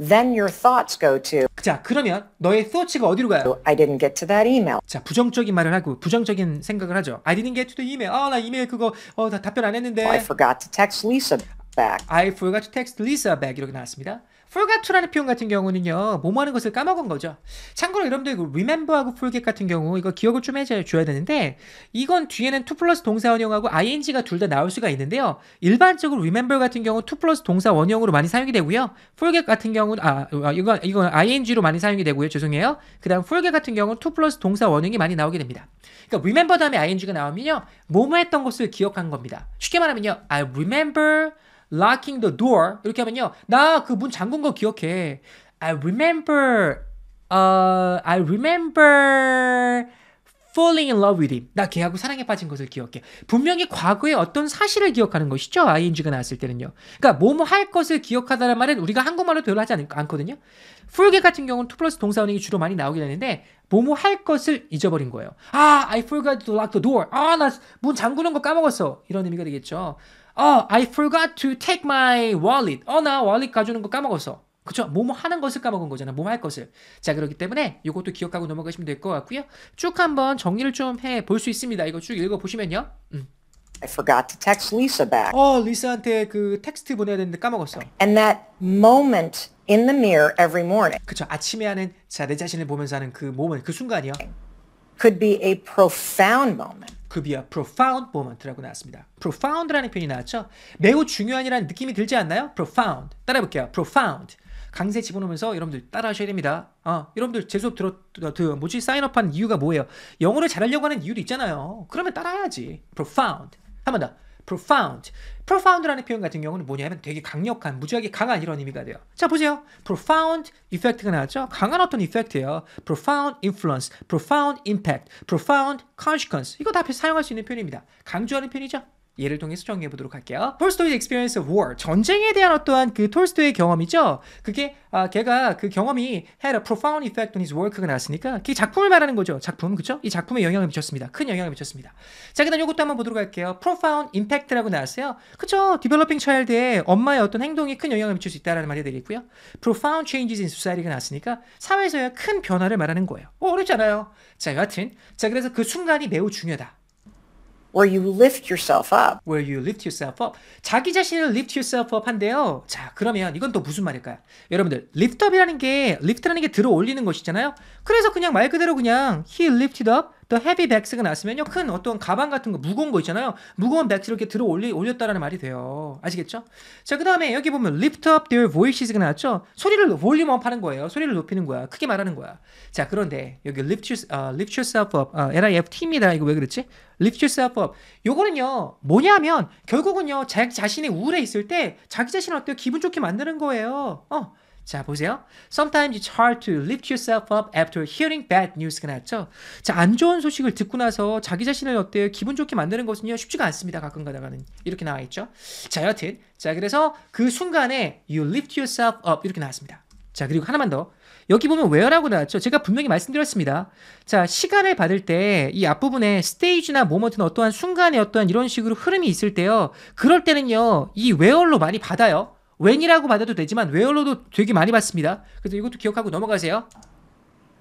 then your thoughts go to 자, 그러면 너의 thoughts가 어디로 가요? I didn't get to that email. 자, 부정적인 말을 하고 부정적인 생각을 하죠. I didn't get to the email. 아, 나 이메일 그거 어, 다 답변 안 했는데. I forgot to text Lisa back. I forgot to text Lisa back 이렇게 나왔습니다. 풀가투라는 표현 같은 경우는요 뭐 하는 것을 까먹은 거죠 참고로 여러분들 그 remember하고 forget 같은 경우 이거 기억을 좀 해줘야 되는데 이건 뒤에는 t 플러스 동사 원형하고 ing가 둘 다 나올 수가 있는데요 일반적으로 remember 같은 경우 to 플러스 동사 원형으로 많이 사용이 되고요 forget 같은 경우는 아 이건 아, 이건 ing로 많이 사용이 되고요 죄송해요 그 다음 forget 같은 경우는 t 플러스 동사 원형이 많이 나오게 됩니다 그러니까 remember 다음에 ing가 나오면요 뭐뭐 했던 것을 기억한 겁니다 쉽게 말하면요 I remember locking the door 이렇게 하면요. 나 그 문 잠근 거 기억해. I remember uh, I remember falling in love with him. 나 걔하고 사랑에 빠진 것을 기억해. 분명히 과거에 어떤 사실을 기억하는 것이죠. ing가 나왔을 때는요. 그러니까 뭐뭐 할 것을 기억하다는 말은 우리가 한국말로 별로 하지 않, 않거든요. forget 같은 경우는 t 플러스 동사 원행이 주로 많이 나오긴 하는데 뭐뭐 할 것을 잊어버린 거예요. 아, I forgot to lock the door. 아, 나 문 잠그는 거 까먹었어. 이런 의미가 되겠죠. 어, I forgot to take my wallet. 어, 나 wallet 가져오는 거 까먹었어. 그쵸? 뭐뭐 하는 것을 까먹은 거잖아. 뭐할 것을. 자, 그렇기 때문에 이것도 기억하고 넘어가시면 될 것 같고요. 쭉 한번 정리를 좀 해 볼 수 있습니다. 이거 쭉 읽어 보시면요. 음.
I forgot to text Lisa back. 어, 리사한테 그 텍스트
보내야 되는데 까먹었어.
And that moment in the mirror every morning. 그쵸? 아침에 하는 자, 내 자신을 보면서 하는 그 m o 그 순간이요. could be a profound moment.
급이와 profound moment라고 나왔습니다. profound라는 표현이 나왔죠? 매우 중요한이라는 느낌이 들지 않나요? profound. 따라해볼게요. profound. 강세 집어넣으면서 여러분들 따라하셔야 됩니다. 아, 여러분들 제 수업 들어, 들 뭐지? 사인업한 이유가 뭐예요? 영어를 잘하려고 하는 이유도 있잖아요. 그러면 따라해야지. profound. 한번 더. profound. profound라는 표현 같은 경우는 뭐냐면 되게 강력한, 무지하게 강한 이런 의미가 돼요. 자, 보세요. profound effect가 나왔죠? 강한 어떤 effect예요. profound influence, profound impact, profound consequence. 이거 다 사용할 수 있는 표현입니다. 강조하는 표현이죠? 예를 통해서 정리해 보도록 할게요. 톨스토이의 Experience of War 전쟁에 대한 어떠한 그 톨스토이의 경험이죠. 그게 아, 걔가 그 경험이 had a profound effect on his work가 나왔으니까 그게 작품을 말하는 거죠. 작품 그쵸? 이 작품에 영향을 미쳤습니다. 큰 영향을 미쳤습니다. 자 그다음 요것도 한번 보도록 할게요. profound impact라고 나왔어요. 그쵸? developing child의 엄마의 어떤 행동이 큰 영향을 미칠 수 있다라는 말이 되겠고요. profound changes in society가 나왔으니까 사회에서의 큰 변화를 말하는 거예요. 어, 어렵지 않아요. 자 여하튼 자 그래서 그 순간이 매우 중요하다. where you lift yourself up. where you lift yourself up. 자기 자신을 lift yourself up 한데요. 자, 그러면 이건 또 무슨 말일까요? 여러분들, lift up이라는 게 lift라는 게 들어 올리는 것이잖아요. 그래서 그냥 말 그대로 그냥 he lifted up 또 헤비 백스가 났으면요 큰 어떤 가방 같은 거 무거운 거 있잖아요 무거운 백스를 이렇게 들어 올리, 올렸다라는 말이 돼요 아시겠죠? 자 그 다음에 여기 보면 lift up their voices가 나왔죠 소리를 볼륨 업하는 거예요 소리를 높이는 거야 크게 말하는 거야 자 그런데 여기 lift, you, uh, 어, lift yourself up uh, 어, LIFT입니다 이거 왜 그랬지? lift yourself up 요거는요 뭐냐면 결국은요 자, 자신의 우울해 있을 때 자기 자신을 어때요 기분 좋게 만드는 거예요 어 자, 보세요. Sometimes it's hard to lift yourself up after hearing bad news가 나죠 자, 안 좋은 소식을 듣고 나서 자기 자신을 어때요? 기분 좋게 만드는 것은요, 쉽지가 않습니다. 가끔 가다가는. 이렇게 나와 있죠. 자, 여튼. 자, 그래서 그 순간에 you lift yourself up 이렇게 나왔습니다. 자, 그리고 하나만 더. 여기 보면 where라고 나왔죠. 제가 분명히 말씀드렸습니다. 자, 시간을 받을 때 이 앞부분에 stage나 moment는 어떠한 순간에 어떠한 이런 식으로 흐름이 있을 때요. 그럴 때는요, 이 where로 많이 받아요. 웬이라고 받아도 되지만 웨어로도 되게 많이 받습니다. 그래서 이것도 기억하고 넘어가세요.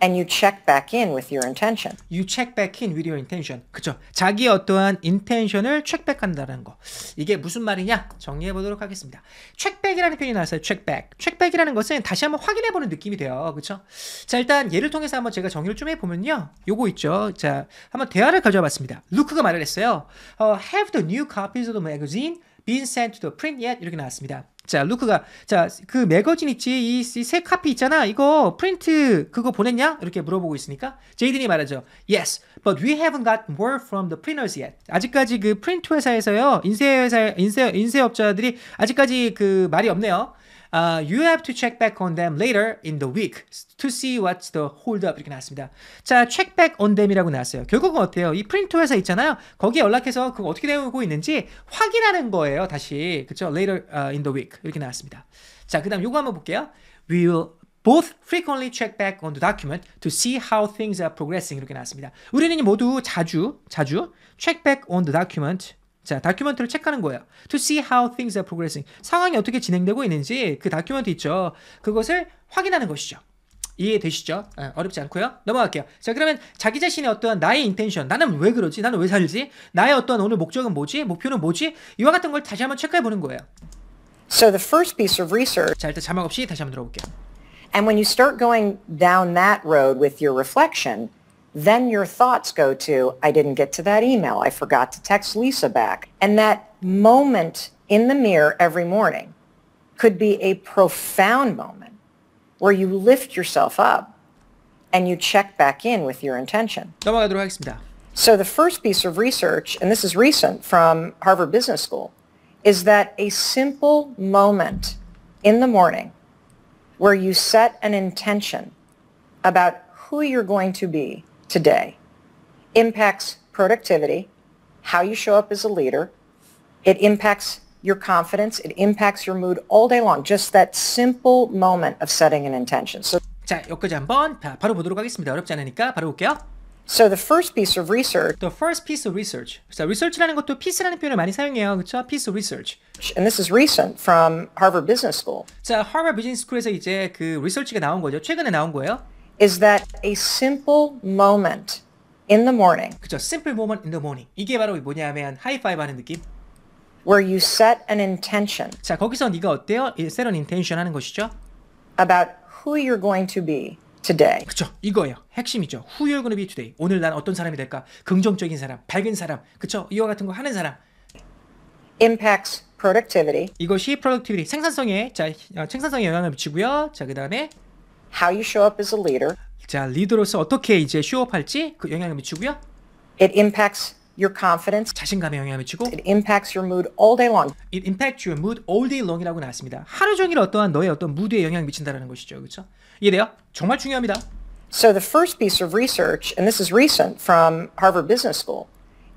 And you check back in with your intention. You check back in with your intention. 그죠? 자기 어떠한 intention을 checkback한다는 거. 이게 무슨 말이냐? 정리해 보도록 하겠습니다. checkback이라는 표현이 나왔어요. checkback. checkback이라는 것은 다시 한번 확인해 보는 느낌이 돼요. 그렇죠? 자, 일단 예를 통해서 한번 제가 정의를 좀 해 보면요. 요거 있죠. 자, 한번 대화를 가져와 봤습니다. 루크가 말을 했어요. Uh, have the new copies of the magazine been sent to the print yet? 이렇게 나왔습니다. 자, 루크가 자, 그 매거진 있지? 이새 카피 있잖아. 이거 프린트 그거 보냈냐? 이렇게 물어보고 있으니까 제이든이 말하죠. Yes, but we haven't got word from the printers yet. 아직까지 그 프린트 회사에서요. 인쇄 회사 인쇄 인쇄업자들이 아직까지 그 말이 없네요. you have to check back on them later in the week to see what's the hold up 이렇게 나왔습니다. 자, check back on them이라고 나왔어요. 결국은 어때요? 이프린터 회사 있잖아요. 거기에 연락해서 그거 어떻게 되고 있는지 확인하는 거예요. 다시 그쵸? later uh, in the week 이렇게 나왔습니다. 자, 그다음 요거 한번 볼게요. We will both frequently check back on the document to see how things are progressing 이렇게 나왔습니다. 우리는 모두 자주 자주 check back on the document 자, 다큐멘터를 리 체크하는 거예요. To see how things are progressing. 상황이 어떻게 진행되고 있는지 그 다큐멘터 있죠. 그것을 확인하는 것이죠. 이해되시죠? 예, 어렵지 않고요. 넘어갈게요. 자, 그러면 자기 자신의 어떠 나의 인텐션, 나는 왜 그러지? 나는 왜 살지? 나의 어떠 오늘 목적은 뭐지? 목표는 뭐지? 이와 같은 걸 다시 한번 체크해 보는 거예요. So
the first piece of research. 자, 일단 자막 없이 다시 한번 들어볼게요. And when you start going down that road with your reflection, Then your thoughts go to, I didn't get to that email. I forgot to text Lisa back. And that moment in the mirror every morning could be a profound moment where you lift yourself up and you check back in with your intention. So the first piece of research, and this is recent from Harvard Business School, is that a simple moment in the morning where you set an intention about who you're going to be today impacts productivity, how you show up as a leader. It impacts your confidence. It impacts your mood all day long. Just that simple moment of setting an intention. So 자, 여기까지 한번
다 바로 보도록 하겠습니다. 어렵지 않으니까 바로 볼게요. So the first piece of research.
The first piece of
research. 자, research라는 것도 piece라는 표현을 많이 사용해요. 그렇죠? Piece of research.
And this is recent from Harvard Business School.
자, Harvard Business School에서 이제 그 research가 나온 거죠. 최근에 나온 거예요.
is that a simple moment in the morning. 그죠. Simple moment in the morning.
이게 바로 뭐냐면 하이파이브 하는 느낌.
Where you set an intention. 자, 거기서
네가 어때요? set an intention 하는 것이죠. About who you're going to be. today. 그렇죠. 이거예요. 핵심이죠. Who you're gonna be today. 오늘 난 어떤 사람이 될까? 긍정적인 사람, 밝은 사람, 그렇죠. 이와 같은 거 하는 사람. Impacts productivity. 이것이 productivity 생산성에 자 생산성에 영향을 미치고요. 자 그다음에 how you show up as a leader. 자, 리더로서 어떻게 이제 쇼업할지 그 영향을 미치고요. It impacts your confidence. 자신감에 영향을 미치고. It impacts your mood all day long. It impacts your mood all day long이라고 나왔습니다. 하루 종일 어떠한 너의 어떤 무드에 영향을 미친다라는 것이죠, 그렇죠?
이해돼요? 정말 중요합니다. So the first piece of research, and this is recent from Harvard Business School,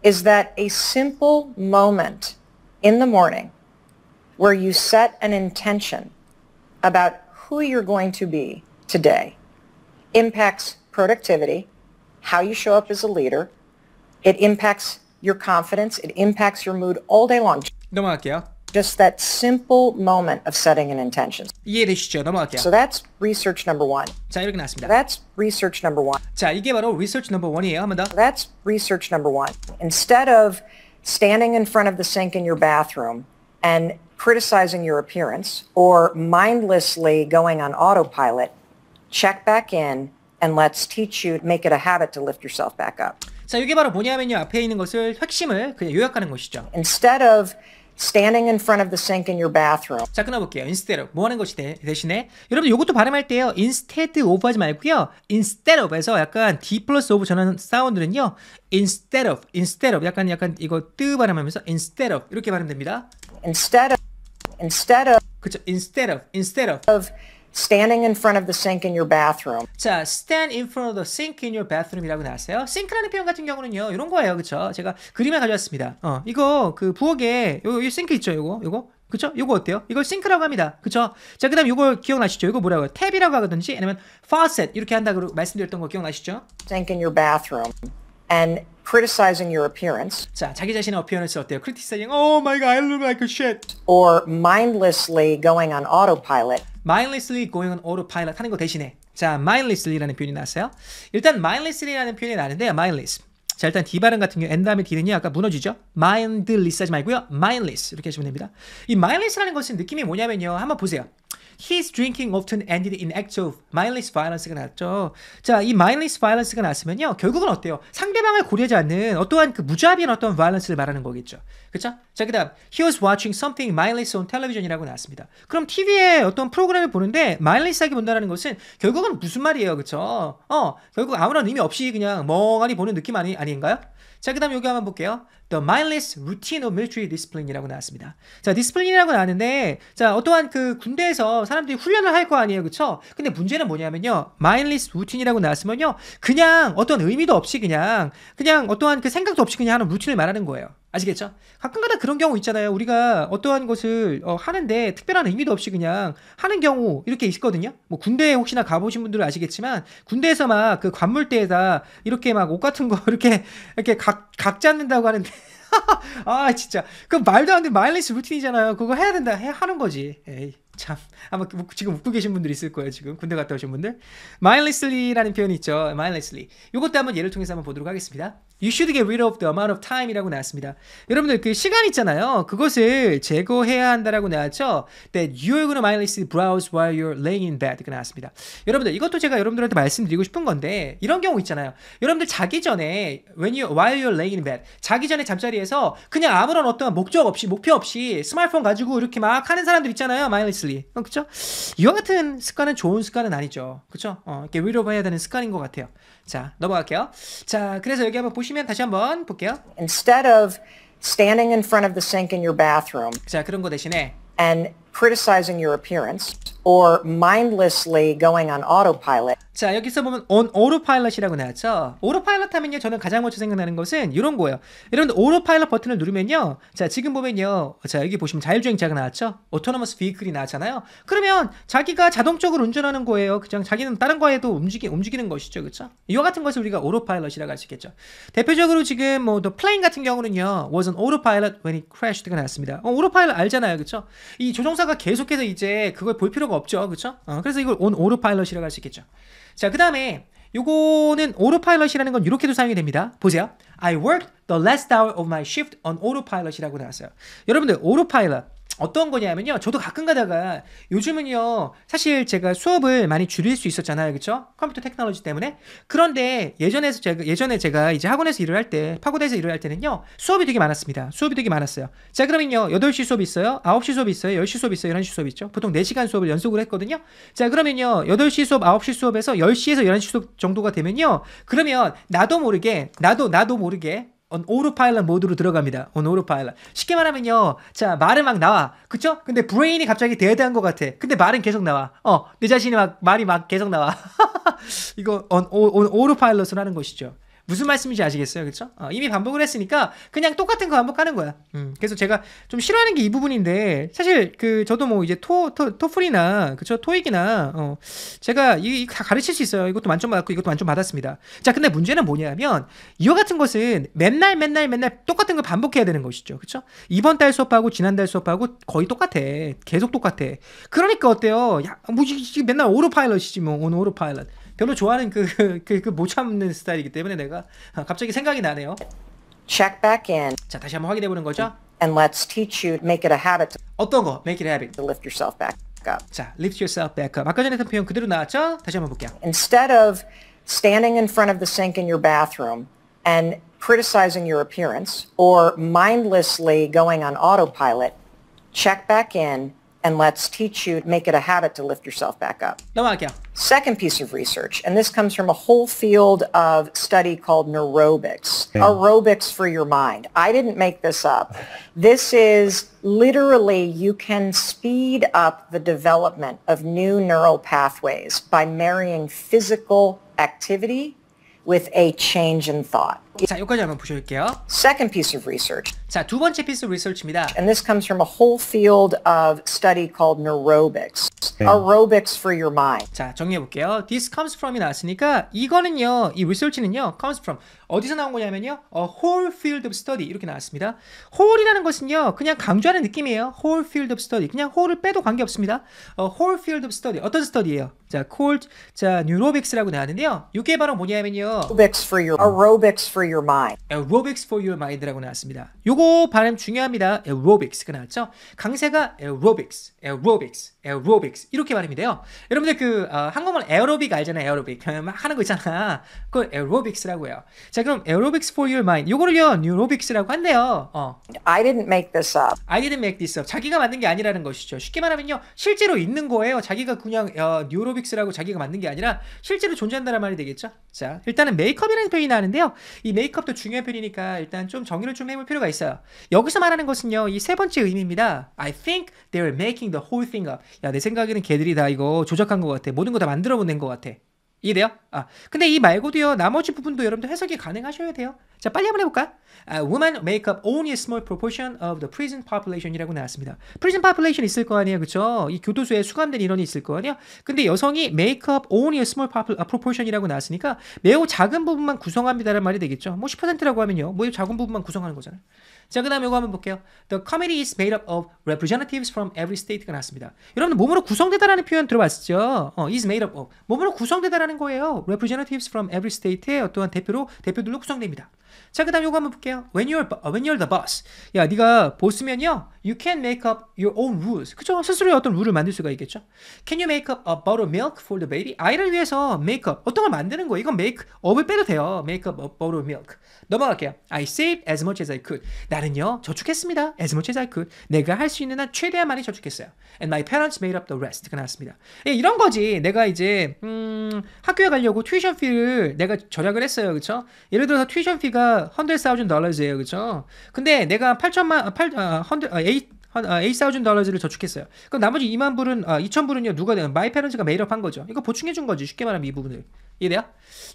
is that a simple moment in the morning where you set an intention about who you're going to be today impacts productivity, how you show up as a leader. It impacts your confidence. It impacts your mood all day long. Just that simple moment of setting an intention. So that's research number one. 자, That's research number one. 자, research number That's research number one. Instead of standing in front of the sink in your bathroom and criticizing your appearance or mindlessly going on autopilot, check back in, and let's teach you, to make it a habit to lift yourself back up.
자, 이게 바로 뭐냐면요. 앞에 있는 것을 핵심을 그냥 요약하는 것이죠. Instead of
standing in front of the sink in your bathroom. 자,
끊어볼게요. instead of 뭐 하는 것이 대, 대신에 여러분 요것도 발음할 때요. instead of 하지 말고요. instead of 해서 약간 d 플러스 of 전하는 사운드는요. instead of instead of 약간 약간 이거 뜨 발음하면서 instead of 이렇게 발음됩니다. instead of instead of 그쵸 instead of instead of, of standing in front of the sink in your bathroom. 자, stand in front of the sink in your bathroom이라고 나왔어요. sink라는 표현 같은 경우는요, 이런 거예요, 그렇죠? 제가 그림을 가져왔습니다. 어, 이거 그 부엌에 요, 요 싱크 있죠, 요거, 요거. 그쵸? 요거 어때요? 이걸 싱크라고 합니다. 그쵸? 자, 그 다음 요거 기억나시죠? 요거 뭐라고 요 탭이라고 하든지 아니면 faucet 이렇게 한다고
말씀드렸던 거 기억나시죠? Sink in your bathroom and criticizing your appearance. 자, 자기 자신의 appearance 어때요? criticizing, oh my god, I look like a shit. Or mindlessly
going on autopilot. mindlessly going on autopilot 하는 거 대신에 자 mindlessly라는 표현이 나왔어요. 일단 mindlessly라는 표현이 나는데요. mindless. 자 일단 D 발음 같은 경우 N 다음에 D는요 아까 무너지죠 mindless 하지 말고요 mindless 이렇게 하시면 됩니다 이 mindless라는 것은 느낌이 뭐냐면요 한번 보세요 His drinking often ended in acts of mindless violence가 났죠. 자, 이 mindless violence가 났으면요. 결국은 어때요? 상대방을 고려하지 않는 어떠한 그 무자비한 어떤 violence를 말하는 거겠죠. 그쵸? 자, 그 다음 He was watching something mindless on television이라고 나왔습니다. 그럼 TV에 어떤 프로그램을 보는데 mindless하게 본다는 것은 결국은 무슨 말이에요? 그쵸? 어, 결국 아무런 의미 없이 그냥 멍하니 보는 느낌 아니, 아닌가요? 자, 그 다음 여기 한번 볼게요. The mindless routine of military discipline이라고 나왔습니다. 자, discipline이라고 나왔는데, 자, 어떠한 그 군대에서 사람들이 훈련을 할 거 아니에요. 그쵸? 근데 문제는 뭐냐면요. mindless routine이라고 나왔으면요. 그냥 어떤 의미도 없이 그냥, 그냥 어떠한 그 생각도 없이 그냥 하는 루틴을 말하는 거예요. 아시겠죠? 가끔가다 그런 경우 있잖아요. 우리가 어떠한 것을 어, 하는데 특별한 의미도 없이 그냥 하는 경우 이렇게 있거든요. 뭐 군대에 혹시나 가보신 분들은 아시겠지만 군대에서 막 그 관물대에다 이렇게 막 옷 같은 거 이렇게 이렇게 각, 각 잡는다고 하는데 아 진짜 그 말도 안 되는 마일리스 루틴이잖아요. 그거 해야 된다 해 하는 거지. 에이. 참 아마 지금 웃고 계신 분들 있을 거예요 지금 군대 갔다 오신 분들 마일리 d 리라는 표현이 있죠 마일리 d 리 이것도 한번 예를 통해서 한번 보도록 하겠습니다 You should get rid of the amount of time이라고 나왔습니다. 여러분들 그 시간 있잖아요. 그것을 제거해야 한다라고 나왔죠. That you're gonna mindlessly browse while you're laying in bed. 그 나왔습니다. 여러분들 이것도 제가 여러분들한테 말씀드리고 싶은 건데 이런 경우 있잖아요. 여러분들 자기 전에 when you while you're laying in bed 자기 전에 잠자리에서 그냥 아무런 어떤 목적 없이 목표 없이 스마트폰 가지고 이렇게 막 하는 사람들 있잖아요. mindlessly. 어, 그렇죠? 이와 같은 습관은 좋은 습관은 아니죠. 그렇죠? 어, 이렇게 rid of 해야 되는 습관인 것 같아요. 자, 넘어갈게요. 자, 그래서 여기 한번 보시면 다시 한번 볼게요. Instead
of standing in front of the sink in your bathroom 자, 그런 거 대신에 and criticizing your appearance or mindlessly going on autopilot 자 여기서 보면
on autopilot이라고 나왔죠 autopilot 하면요 저는 가장 먼저 생각나는 것은 이런 거예요 여러분들 autopilot 버튼을 누르면요 자 지금 보면요 자 여기 보시면 자율주행차가 나왔죠 autonomous vehicle이 나왔잖아요 그러면 자기가 자동적으로 운전하는 거예요 그냥 자기는 다른 거에도 움직이, 움직이는 것이죠 그쵸 이와 같은 것을 우리가 autopilot이라고 할 수 있겠죠 대표적으로 지금 뭐 the plane 같은 경우는요 was on autopilot when it crashed가 나왔습니다 어, autopilot 알잖아요 그쵸 이 조종사가 계속해서 이제 그걸 볼 필요가 없죠 그쵸 어, 그래서 이걸 on autopilot이라고 할 수 있겠죠 자, 그 다음에 요거는 오토파일럿이라는 건 이렇게도 사용이 됩니다. 보세요. I worked the last hour of my shift on autopilot이라고 나왔어요. 여러분들 오토파일럿 어떤 거냐면요. 저도 가끔 가다가 요즘은요. 사실 제가 수업을 많이 줄일 수 있었잖아요. 그렇죠? 컴퓨터 테크놀로지 때문에. 그런데 예전에서 제가 예전에 제가 이제 학원에서 일을 할 때, 파고다에서 일을 할 때는요. 수업이 되게 많았습니다. 수업이 되게 많았어요. 자, 그러면요. 8시 수업 있어요. 9시 수업 있어요. 10시 수업 있어요. 11시 수업 있죠. 보통 4시간 수업을 연속으로 했거든요. 자, 그러면요. 8시 수업, 9시 수업에서 10시에서 11시 수업 정도가 되면요. 그러면 나도 모르게 나도 나도 모르게 on autopilot 모드로 들어갑니다. on autopilot. 쉽게 말하면요. 자, 말은 막 나와. 그쵸? 근데 브레인이 갑자기 대대한 것 같아. 근데 말은 계속 나와. 어, 내 자신이 막, 말이 막 계속 나와. 이거 on, on autopilot을 하는 것이죠. 무슨 말씀인지 아시겠어요? 그쵸 어, 이미 반복을 했으니까 그냥 똑같은 거 반복하는 거야. 음, 그래서 제가 좀 싫어하는 게 이 부분인데 사실 그 저도 뭐 이제 토, 토 토플이나 그쵸 토익이나 어, 제가 이다 가르칠 수 있어요. 이것도 만점 받았고 이것도 만점 받았습니다. 자, 근데 문제는 뭐냐면 이와 같은 것은 맨날 맨날 맨날 똑같은 걸 반복해야 되는 것이죠. 그쵸 이번 달 수업하고 지난달 수업하고 거의 똑같아. 계속 똑같아. 그러니까 어때요? 야, 뭐지 맨날 오로파일럿이지뭐 오늘 오토파일럿. 별로 좋아하는 그 그그못 참는 스타일이기 때문에 내가 갑자기 생각이 나네요. Check back in. 자 다시 한번 확인해 보는 거죠. And let's teach you make it a habit. 어떤 거? Make it a habit. To lift yourself
back up. 자, lift yourself back up. 아까 전에 했던 표현 그대로 나왔죠? 다시 한번 볼게요. Instead of standing in front of the sink in your bathroom and criticizing your appearance or mindlessly going on autopilot, check back in and let's teach you, make it a habit to lift yourself back up. Second piece of research, and this comes from a whole field of study called neurobics, yeah. aerobics for your mind. I didn't make this up. This is literally you can speed up the development of new neural pathways by marrying physical activity with a change in thought. 자, 여기까지 한번 보실게요. Second piece of research. 자, 두 번째 피스 리서치입니다. And this comes from a whole field of study called neurobics. 네. Aerobics for your mind. 자, 정리해 볼게요. This comes from이 나왔으니까
이거는요. 이 리서치는요. comes from 어디서 나온 거냐면요. A whole field of study 이렇게 나왔습니다. whole이라는 것은요. 그냥 강조하는 느낌이에요. whole field of study. 그냥 whole을 빼도 관계 없습니다. A whole field of study. 어떤 스터디예요? 자, called 자, neurobics라고 나왔는데요. 이게 바로 뭐냐면요. aerobics for your aerobics for your mind. aerobics for your mind라고 나왔습니다. 요거 요거 발음 중요합니다. aerobics가 나왔죠? 강세가 aerobics, aerobics. 에어로빅스 이렇게 발음이 돼요. 여러분들 그 어, 한국말 에어로빅 알잖아요. 에어로빅 하는 거 있잖아. 그 에어로빅스라고 해요. 자 그럼 에어로빅스 for your mind 요거를요 뉴로빅스라고 한대요. 어. I didn't make this up. I didn't make this up. 자기가 만든 게 아니라는 것이죠. 쉽게 말하면요 실제로 있는 거예요. 자기가 그냥 어, 뉴로빅스라고 자기가 만든 게 아니라 실제로 존재한다는 말이 되겠죠. 자 일단은 메이크업이라는 표현이 나는데요. 이 메이크업도 중요한 표현이니까 일단 좀 정의를 좀 해볼 필요가 있어요. 여기서 말하는 것은요 이 세 번째 의미입니다. I think they're making the whole thing up. 야내 생각에는 걔들이 다 이거 조작한 것 같아 모든 거 다 만들어낸 것 같아 이해돼요? 아 근데 이 말고도요 나머지 부분도 여러분들 해석이 가능하셔야 돼요 자 빨리 한번 해볼까? 아, h women make up only a small proportion of the prison population이라고 나왔습니다 prison population 있을 거 아니에요 그쵸? 이 교도소에 수감된 인원이 있을 거 아니에요? 근데 여성이 make up only a small 아, proportion이라고 나왔으니까 매우 작은 부분만 구성합니다라는 말이 되겠죠 뭐 10%라고 하면요 뭐 작은 부분만 구성하는 거잖아요 자, 그 다음에 이거 한번 볼게요. The committee is made up of representatives from every state가 나왔습니다. 여러분 몸으로 구성되다라는 표현 들어봤죠? 어, is made up of. 몸으로 구성되다라는 거예요. representatives from every state의 어떠한 대표로 대표들로 구성됩니다. 자, 그 다음 요거 한번 볼게요. When you're, when you're the boss. 야, 네가 보스면요. You can make up your own rules. 그쵸? 스스로의 어떤 룰을 만들 수가 있겠죠. Can you make up a bottle of milk for the baby? 아이를 위해서 make up. 어떤 걸 만드는 거예요. 이건 make up을 빼도 돼요. make up a bottle of milk. 넘어갈게요. I saved as much as I could. 나는요. 저축했습니다. as much as I could. 내가 할 수 있는 한 최대한 많이 저축했어요. And my parents made up the rest. 가 나왔습니다. 예, 이런 거지. 내가 이제 음, 학교에 가려고 튜이션 피를 내가 절약을 했어요. 그쵸? 예를 들어서 튜이션 피가 가치가 100,000 달러예요. 그렇죠? 근데 내가 8천만 8 100 0 0 0 달러를 저축했어요. 그럼 나머지 2만 불은 아, 2천 불은요. 누가 되는 마이 페런즈가 메이업한 거죠. 이거 보충해 준 거지. 쉽게 말하면 이 부분을. 이해돼요?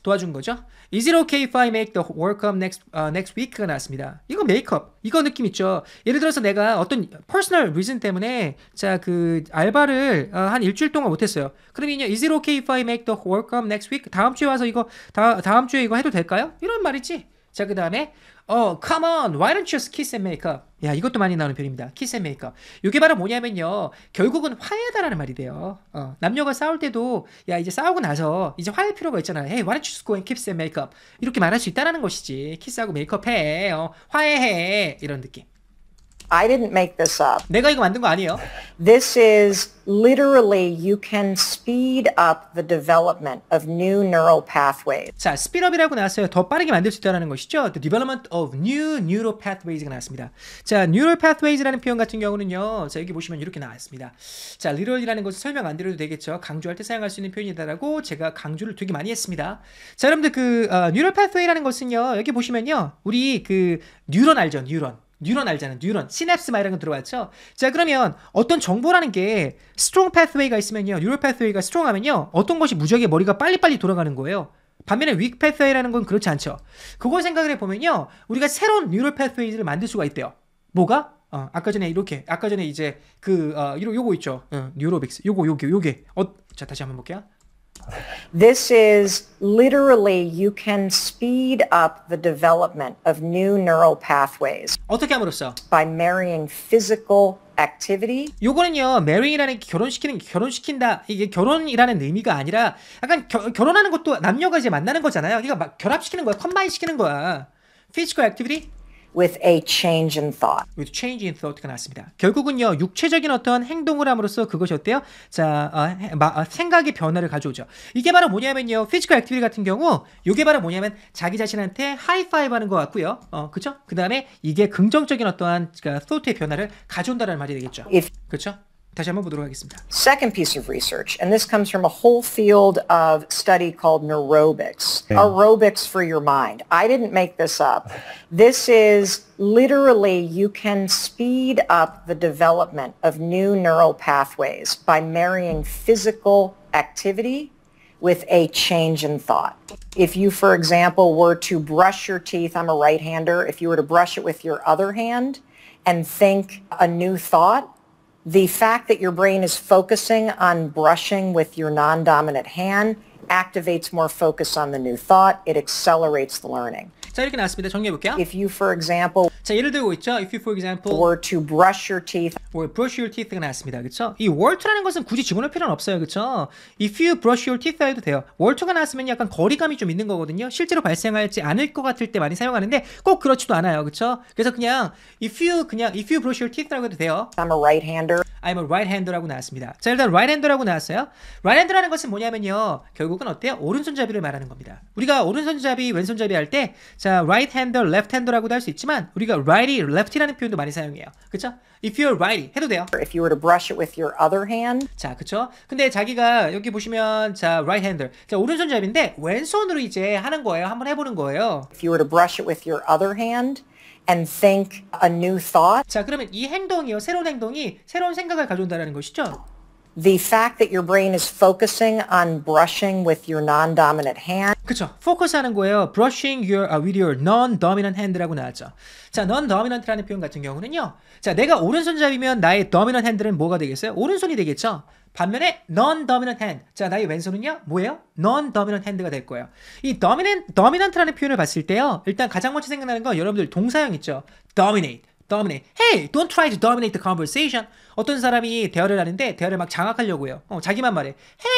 도와준 거죠. Is it okay if I make the workup next uh, next week가 나왔습니다. 이거 메이크업. 이거 느낌 있죠. 예를 들어서 내가 어떤 personal reason 때문에 자 그 알바를 어, 한 일주일 동안 못 했어요. 그러면요. Is it okay if I make the workup next week? 다음 주에 와서 이거 다, 다음 주에 이거 해도 될까요? 이런 말이지. 자, 그 다음에 어, come on, why don't you just kiss and make up? 야, 이것도 많이 나오는 표현입니다. kiss and make up. 이게 바로 뭐냐면요. 결국은 화해다라는 말이 돼요. 어, 남녀가 싸울 때도 야, 이제 싸우고 나서 이제 화해할 필요가 있잖아. Hey, why don't you just go and kiss and make up? 이렇게 말할 수 있다는 것이지. 키스하고 메이크업 해. 어, 화해해. 이런 느낌.
I didn't make this up. 내가 이거 만든 거 아니에요? This is literally you can speed up the development of new neural pathways.
자, speed up이라고 나왔어요. 더 빠르게 만들 수 있다는 것이죠. The development of new neural pathways가 나왔습니다. 자, neural pathways라는 표현 같은 경우는요. 자, 여기 보시면 이렇게 나왔습니다. 자, literal이라는 것은 설명 안 드려도 되겠죠. 강조할 때 사용할 수 있는 표현이다라고 제가 강조를 되게 많이 했습니다. 자, 여러분들 그 어, neural pathway라는 것은요. 여기 보시면요. 우리 그 뉴런 알죠? 뉴런. 뉴런 알잖아요. 뉴런, 시냅스 막 이런 거 들어봤죠? 자, 그러면 어떤 정보라는 게 스트롱 패스웨이가 있으면요. 뉴럴 패스웨이가 스트롱하면요. 어떤 것이 무지하게 머리가 빨리빨리 돌아가는 거예요. 반면에 윅 패스웨이라는 건 그렇지 않죠. 그걸 생각을 해보면요. 우리가 새로운 뉴럴 패스웨이를 만들 수가 있대요. 뭐가? 어, 아까 전에 이렇게, 아까 전에 이제 그, 어, 요거 있죠. 어, 뉴로빅스. 요거, 요게, 요게. 어, 자, 다시 한번 볼게요.
This is literally you can speed up the development of new neural pathways. 어떻게 함으로써? By marrying physical activity.
요거는요. marrying이라는 결혼시키는 결혼시킨다. 이게 결혼이라는 의미가 아니라 약간 겨, 결혼하는 것도 남녀가 이제 만나는 거잖아요. 그러니까 막 결합시키는 거야. 컴바인 시키는 거야. physical activity with a change in thought. with change in thought가 나왔습니다. 결국은요 육체적인 어떤 행동을 함으로써 그것이 어때요? 자 어, 마, 어, 생각의 변화를 가져오죠. 이게 바로 뭐냐면요 physical activity 같은 경우 이게 바로 뭐냐면 자기 자신한테 하이파이브하는 것 같고요. 어 그죠? 그 다음에 이게 긍정적인 어떠한 그러니까 thought의 변화를 가져온다는 말이 되겠죠. 그렇죠? 다시 한번 보도록 하겠습니다.
Second piece of research, and this comes from a whole field of study called neurobics, aerobics for your mind. I didn't make this up. This is literally you can speed up the development of new neural pathways by marrying physical activity with a change in thought. If you, for example, were to brush your teeth, I'm a right-hander, if you were to brush it with your other hand and think a new thought, the fact that your brain is focusing on brushing with your non-dominant hand activates more focus on the new thought. It accelerates the learning.
자 이렇게 나왔습니다. 정리해볼게요. If you for example 자 예를 들고 있죠. If you for example were to brush your teeth or brush your teeth가 나왔습니다. 그렇죠? 이 were to라는 것은 굳이 집어넣을 필요는 없어요. 그렇죠? If you brush your teeth 해도 돼요. were to가 나왔으면 약간 거리감이 좀 있는 거거든요. 실제로 발생할지 않을 것 같을 때 많이 사용하는데 꼭 그렇지도 않아요. 그렇죠? 그래서 그냥 if you 그냥 if you brush your teeth라고 해도 돼요. I'm a right-hander. I'm a right-hander라고 나왔습니다. 자 일단 right-hander라고 나왔어요. right-hander라는 것은 뭐냐면요. 결국은 어때요? 오른손잡이를 말하는 겁니다. 우리가 오른손잡이 왼손잡이 할때 자, 자, right-hander, left-hander라고도 할 수 있지만 우리가 righty, lefty라는 표현도 많이 사용해요. 그렇죠? If you're righty 해도
돼요. If you were to brush it with your other
hand. 자, 그렇죠? 근데 자기가 여기 보시면 자, right-hander. 자, 오른손잡인데 왼손으로 이제 하는 거예요. 한번 해보는 거예요. If you were to brush it with your other hand. and think
a new thought. 자, 그러면 이 행동이요. 새로운 행동이 새로운 생각을 가져온다는 것이죠. the fact that your brain is focusing on brushing with your non-dominant hand.
그쵸. 포커스하는 거예요. brushing your, uh, with your non-dominant hand라고 나왔죠. 자, non-dominant라는 표현 같은 경우는요. 자, 내가 오른손잡이면 나의 dominant hand는 뭐가 되겠어요? 오른손이 되겠죠. 반면에 non-dominant hand. 자, 나의 왼손은요. 뭐예요? non-dominant hand가 될 거예요. 이 dominant, dominant라는 표현을 봤을 때요. 일단 가장 먼저 생각나는 건 여러분들 동사형 있죠. dominate, dominate. Hey, don't try to dominate the conversation. 어떤 사람이 대화를 하는데 대화를 막 장악하려고 해요. 어, 자기만 말해.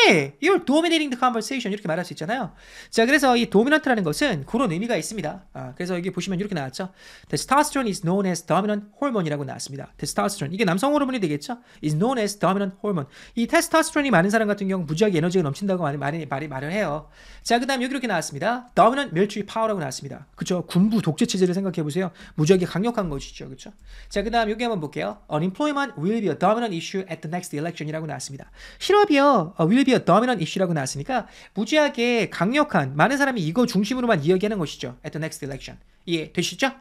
Hey, you're dominating the conversation. 이렇게 말할 수 있잖아요. 자, 그래서 이 dominant라는 것은 그런 의미가 있습니다. 아, 그래서 여기 보시면 이렇게 나왔죠. Testosterone is known as dominant hormone이라고 나왔습니다. Testosterone 이게 남성 호르몬이 되겠죠. is known as dominant hormone. 이 테스토스테론이 많은 사람 같은 경우 무지하게 에너지가 넘친다고 많이 말이 말이 말을 해요. 자, 그다음 여기 이렇게 나왔습니다. dominant military power라고 나왔습니다. 그쵸 군부 독재 체제를 생각해 보세요. 무지하게 강력한 것이죠, 그쵸 자, 그다음 여기 한번 볼게요. Unemployment will be be a dominant issue at the next election이라고 나왔습니다. 실업이요, 어, will be a dominant issue라고 나왔으니까 무지하게 강력한 많은 사람이 이거 중심으로만 이야기하는 것이죠. at the next election. 이해 되시죠?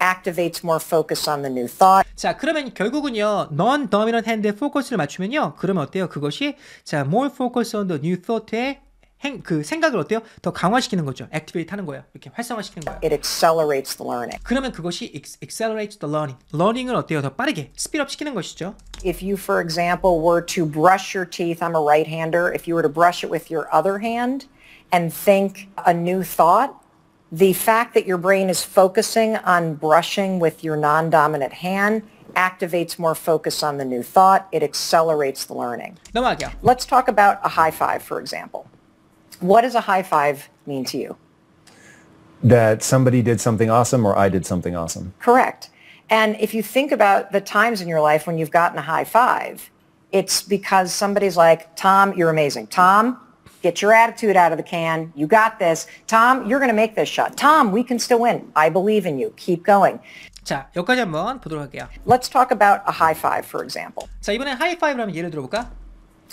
activates more focus on the new thought. 자, 그러면 결국은요. non dominant hand에 포커스를 맞추면요. 그러면 어때요? 그것이 자, more focus on the new thought에 행, 그 생각을 어때요? 더 강화시키는 거죠. 액티베이트 하는 거예요. 이렇게 활성화시키는 거예요. It accelerates the learning. 그러면 그것이 accelerates the learning. 러닝을 어때요? 더 빠르게 스피드업 시키는 것이죠.
If you for example were to brush your teeth, I'm a right-hander. If you were to brush it with your other hand and think a new thought, the fact that your brain is focusing on brushing with your non-dominant hand activates more focus on the new thought. It accelerates the learning. 넘어가요. Let's talk about a high five for example. What does a high five mean to you? That somebody did something awesome or I did something awesome. Correct. And if you think about the times in your life when you've gotten a high five, it's because somebody's like, Tom, you're amazing. Tom, get your attitude out of the can. You got this. Tom, you're going to make this shot. Tom, we can still win. I believe in you. Keep going. 자, 여기까지 한번 보도록 할게요. Let's talk about a high five, for example.
자, 이번에 하이파이브를 한번 예를 들어볼까?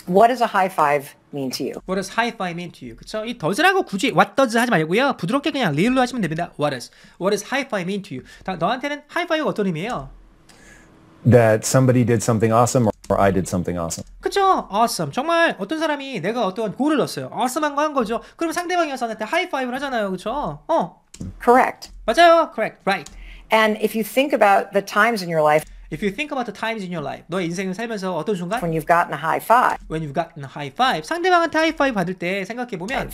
What does a high five mean to you? What does high five mean to you? 그쵸? 이 does라고 굳이 what does 하지 말고요. 부드럽게 그냥 real로 하시면 됩니다. What does? What does high five mean to you? 다, 너한테는 high five가 어떤 의미예요?
That somebody did something awesome or I did something awesome.
그쵸? Awesome. 정말 어떤 사람이 내가 어떤 골을 넣었어요. Awesome한 거한 거죠. 그럼 상대방이 와서 나한테 high five를 하잖아요. 그쵸? 어. Correct. 맞아요. Correct. Right. And if you think about the times in your life If you think about the times in your life, 너의 인생을 살면서 어떤 순간? When you've gotten a high five. When you've gotten a high five. 상대방한테 high five 받을 때 생각해 보면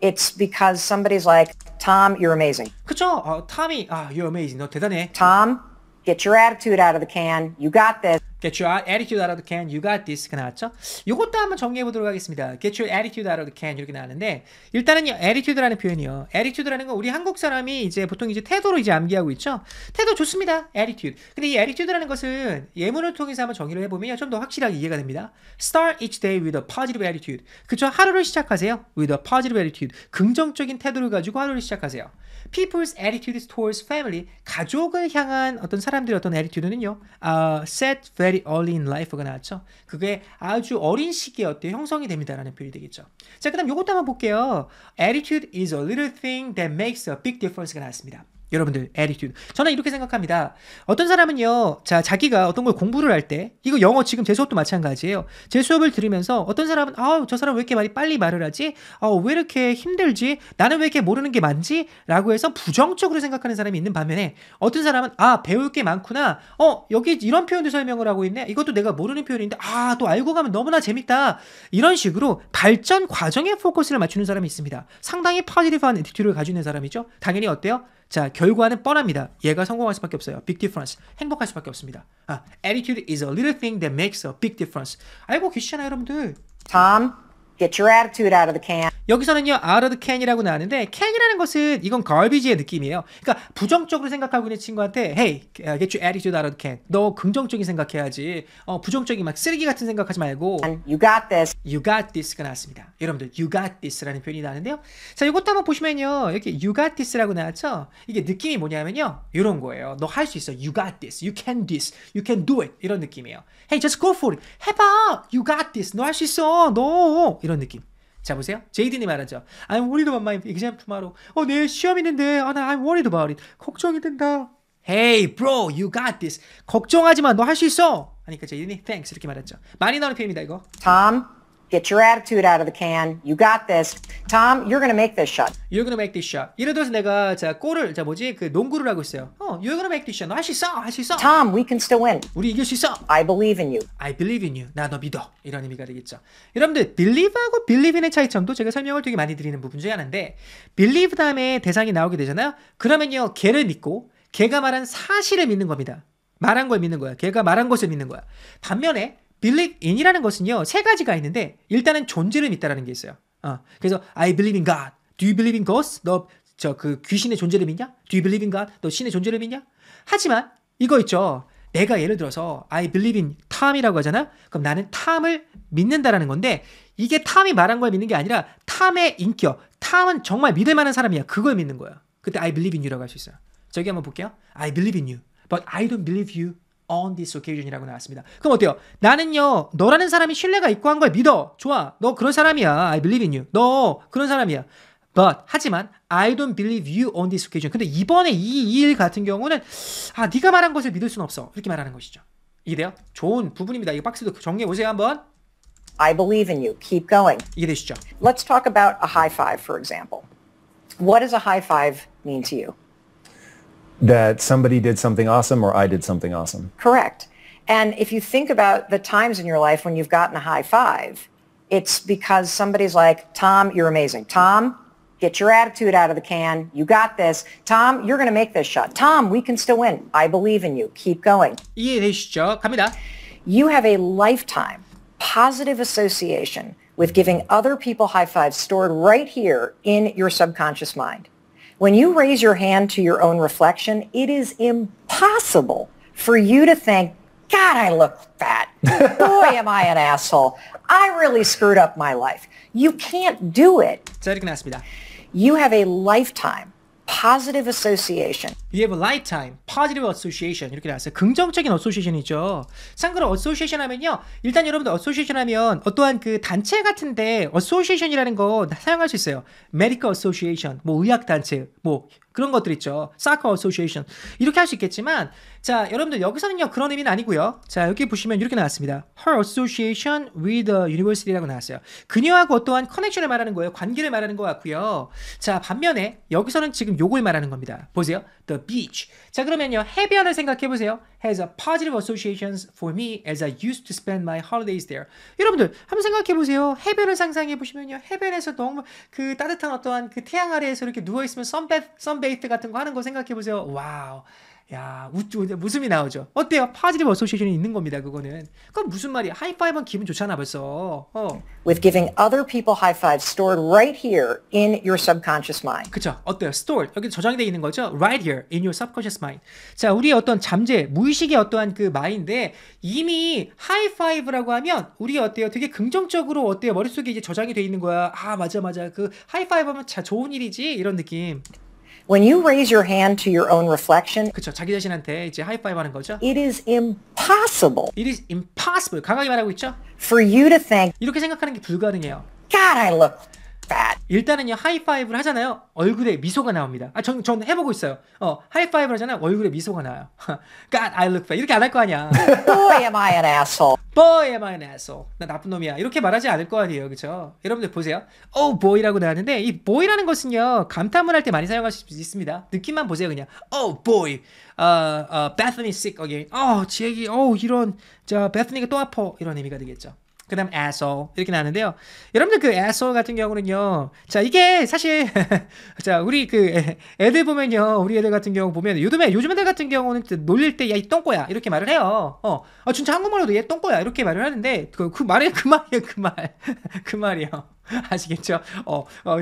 It's because
somebody's like, Tom, you're amazing. 그쵸? 톰이, 아, you're amazing. 너 대단해. Tom, get your attitude out of the can. You got this. Get your attitude out of the can. You got this. 나왔죠?
이것도 한번 정리해 보도록 하겠습니다. Get your attitude out of the can 이렇게 나왔는데 일단은 이 attitude라는 표현이요. attitude라는 건 우리 한국 사람이 이제 보통 이제 태도로 이제 암기하고 있죠. 태도 좋습니다. attitude. 근데 이 attitude라는 것은 예문을 통해서 한번 정의를 해보면 좀 더 확실하게 이해가 됩니다. Start each day with a positive attitude. 그쵸? 하루를 시작하세요. with a positive attitude. 긍정적인 태도를 가지고 하루를 시작하세요. People's attitudes towards family. 가족을 향한 어떤 사람들의 어떤 attitude는요. Uh, set very very early in life가 나왔죠. 그게 아주 어린 시기에 어때 형성이 됩니다라는 표현이 되겠죠. 자, 그다음 요것도 한번 볼게요. Attitude is a little thing that makes a big difference가 나왔습니다. 여러분들 에리튜드 저는 이렇게 생각합니다 어떤 사람은요 자 자기가 어떤 걸 공부를 할 때 이거 영어 지금 제 수업도 마찬가지예요 제 수업을 들으면서 어떤 사람은 아 저 사람 왜 이렇게 말이 빨리 말을 하지 아왜 이렇게 힘들지 나는 왜 이렇게 모르는 게 많지 라고 해서 부정적으로 생각하는 사람이 있는 반면에 어떤 사람은 아 배울 게 많구나 어 여기 이런 표현도 설명을 하고 있네 이것도 내가 모르는 표현인데 아 또 알고 가면 너무나 재밌다 이런 식으로 발전 과정에 포커스를 맞추는 사람이 있습니다 상당히 파지티브한 에티튜드를 가지고 있는 사람이죠 당연히 어때요 자, 결과는 뻔합니다. 얘가 성공할 수밖에 없어요. big difference. 행복할 수밖에 없습니다. 아, attitude is a little thing that makes a big difference. 알고
계시잖아요, 여러분들. 3 Get your attitude out of the can.
여기서는요, out of the can이라고 나왔는데 can이라는 것은 이건 garbage의 느낌이에요. 그러니까 부정적으로 생각하고 있는 친구한테 hey, get your attitude out of the can. 너 긍정적인 생각해야지. 어, 부정적인 막 쓰레기 같은 생각하지 말고 you got this. you got this가 나왔습니다. 여러분들 you got this라는 표현이 나왔는데요. 자, 이것도 한번 보시면요. 이렇게 you got this라고 나왔죠? 이게 느낌이 뭐냐면요. 이런 거예요. 너 할 수 있어. you got this. you can this. you can do it. 이런 느낌이에요. hey, just go for it. 해 봐. you got this. 너 할 수 있어. 너 이런 느낌. 자 보세요. 제이든이 말하죠. I'm worried about my exam tomorrow. 어, 내일 시험 있는데, 아, 나 I'm worried about it. 걱정이 된다. Hey, bro,
you got this. 걱정하지 마. 너 할 수 있어.
하니까 제이든이 thanks 이렇게 말했죠. 많이 나오는 표현이다 이거.
참. Get your attitude out of the can. You got this. Tom, you're gonna make this shot.
You're gonna make this shot. 예를 들어서 내가 자 골을 자 뭐지 그 농구를 하고 있어요. 어, you're gonna make this shot. 너할수 있어, 할 수 있어. Tom, we can still win. 우리 이길 수 있어. I believe in you. I believe in you. 나 너 믿어. 이런 의미가 되겠죠. 여러분들 believe하고 believe in의 차이점도 제가 설명을 되게 많이 드리는 부분 중에 하나인데 believe 다음에 대상이 나오게 되잖아요. 그러면요 걔를 믿고 걔가 말한 사실을 믿는 겁니다. 말한 걸 믿는 거야. 걔가 말한 것을 믿는 거야. 반면에 believe인이라는 것은요 세 가지가 있는데 일단은 존재를 믿다라는 게 있어요. 어, 그래서 I believe in God. Do you believe in ghosts? 너 저 그 귀신의 존재를 믿냐? Do you believe in God? 너 신의 존재를 믿냐? 하지만 이거 있죠. 내가 예를 들어서 I believe in 탐이라고 하잖아. 그럼 나는 탐을 믿는다라는 건데 이게 탐이 말한 걸 믿는 게 아니라 탐의 인격. 탐은 정말 믿을 만한 사람이야. 그걸 믿는 거야. 그때 I believe in you라고 할 수 있어요. 저기 한번 볼게요. I believe in you, but I don't believe you. on this occasion이라고 나왔습니다. 그럼 어때요? 나는요, 너라는 사람이 신뢰가 있고 한 걸 믿어. 좋아. 너 그런 사람이야. I believe in you. 너 그런 사람이야. But 하지만 I don't believe you on this occasion. 근데 이번에 이 일 같은 경우는 아 네가 말한 것을 믿을 수는 없어. 이렇게 말하는 것이죠. 이게 돼요? 좋은 부분입니다. 이 박스도 정리해 보세요 한번.
I believe in you. Keep going. 이게 되시죠? Let's talk about a high five, for example. What does a high five mean to you? that somebody did something awesome or I did something awesome. Correct. And if you think about the times in your life when you've gotten a high five, it's because somebody's like, Tom, you're amazing. Tom, get your attitude out of the can. You got this. Tom, you're going to make this shot. Tom, we can still win. I believe in you. Keep going. You have a lifetime positive association with giving other people high fives stored right here in your subconscious mind. When you raise your hand to your own reflection, it is impossible for you to think, God, I look fat. Boy, am I an asshole. I really screwed up my life. You can't do it. You have a lifetime positive association.
You have a lifetime positive association 이렇게 나왔어요. 긍정적인 어소시에이션이죠. 참고로 어소시에이션 하면요. 일단 여러분들 어소시에이션 하면 어떠한 그 단체 같은데 어소시에이션이라는 거 사용할 수 있어요. medical association, 뭐 의학 단체, 뭐 그런 것들 있죠. Soccer Association. 이렇게 할 수 있겠지만, 자, 여러분들 여기서는요, 그런 의미는 아니고요. 자, 여기 보시면 이렇게 나왔습니다. Her association with the university라고 나왔어요. 그녀하고 어떠한 커넥션을 말하는 거예요. 관계를 말하는 것 같고요. 자, 반면에 여기서는 지금 욕을 말하는 겁니다. 보세요. The beach. 자 그러면요 해변을 생각해 보세요. Has a positive associations for me as I used to spend my holidays there. 여러분들 한번 생각해 보세요. 해변을 상상해 보시면요 해변에서 너무 그 따뜻한 어떠한 그 태양 아래에서 이렇게 누워 있으면 선베 선베이트 같은 거 하는 거 생각해 보세요. 와우. Wow. 야, 우쭈,
웃음이 나오죠. 어때요? 파지티브
어소시에이션이 있는 겁니다. 그거는. 그건 무슨
말이야? 하이파이브는 기분 좋잖아 벌써. 어. With giving other people high five stored right here in your subconscious mind. 그쵸?
어때요? stored 여기 저장이 어 있는 거죠. Right here in your subconscious mind. 자, 우리의 어떤 잠재 무의식의 어떠한 그 마인데 이미 하이파이브라고 하면 우리 어때요? 되게 긍정적으로 어때요? 머릿속에 이제 저장이 돼 있는 거야. 아, 맞아 맞아. 그 하이파이브면 하자 좋은 일이지 이런 느낌. When you raise your hand to your own reflection, 그쵸, 자기 자신한테 이제 하이파이브 하는 거죠. it is impossible It is impossible. 강하게 말하고 있죠. for you to think, 이렇게 생각하는 게 불가능해요. God, I look 일단은요 하이파이브를 하잖아요 얼굴에 미소가 나옵니다 아전 전 해보고 있어요 어 하이파이브를 하잖아요 얼굴에 미소가 나요 God I look fat 이렇게 안 할 거 아니야
Boy am I an
asshole Boy am I an asshole 나 나쁜 놈이야 이렇게 말하지 않을 거 아니에요 그쵸 여러분들 보세요 Oh boy라고 나왔는데 이 boy라는 것은요 감탄문 할 때 많이 사용할 수 있습니다 느낌만 보세요 그냥 Oh boy 어, 어, Bethany sick again 어제 얘기 어 이런 자 베스니가 또 아파 이런 의미가 되겠죠 그 다음 asshole 이렇게 나는데요 여러분들 그 asshole 같은 경우는요 자 이게 사실 자 우리 그 애들 보면요 우리 애들 같은 경우 보면 요즘에 요즘 애들 같은 경우는 놀릴 때 야 이 똥꼬야 이렇게 말을 해요 어 아, 진짜 한국말로도 얘 똥꼬야 이렇게 말을 하는데 그, 그 말에 그 말이에요 그 말그 그 말이요 아시겠죠 어어 어,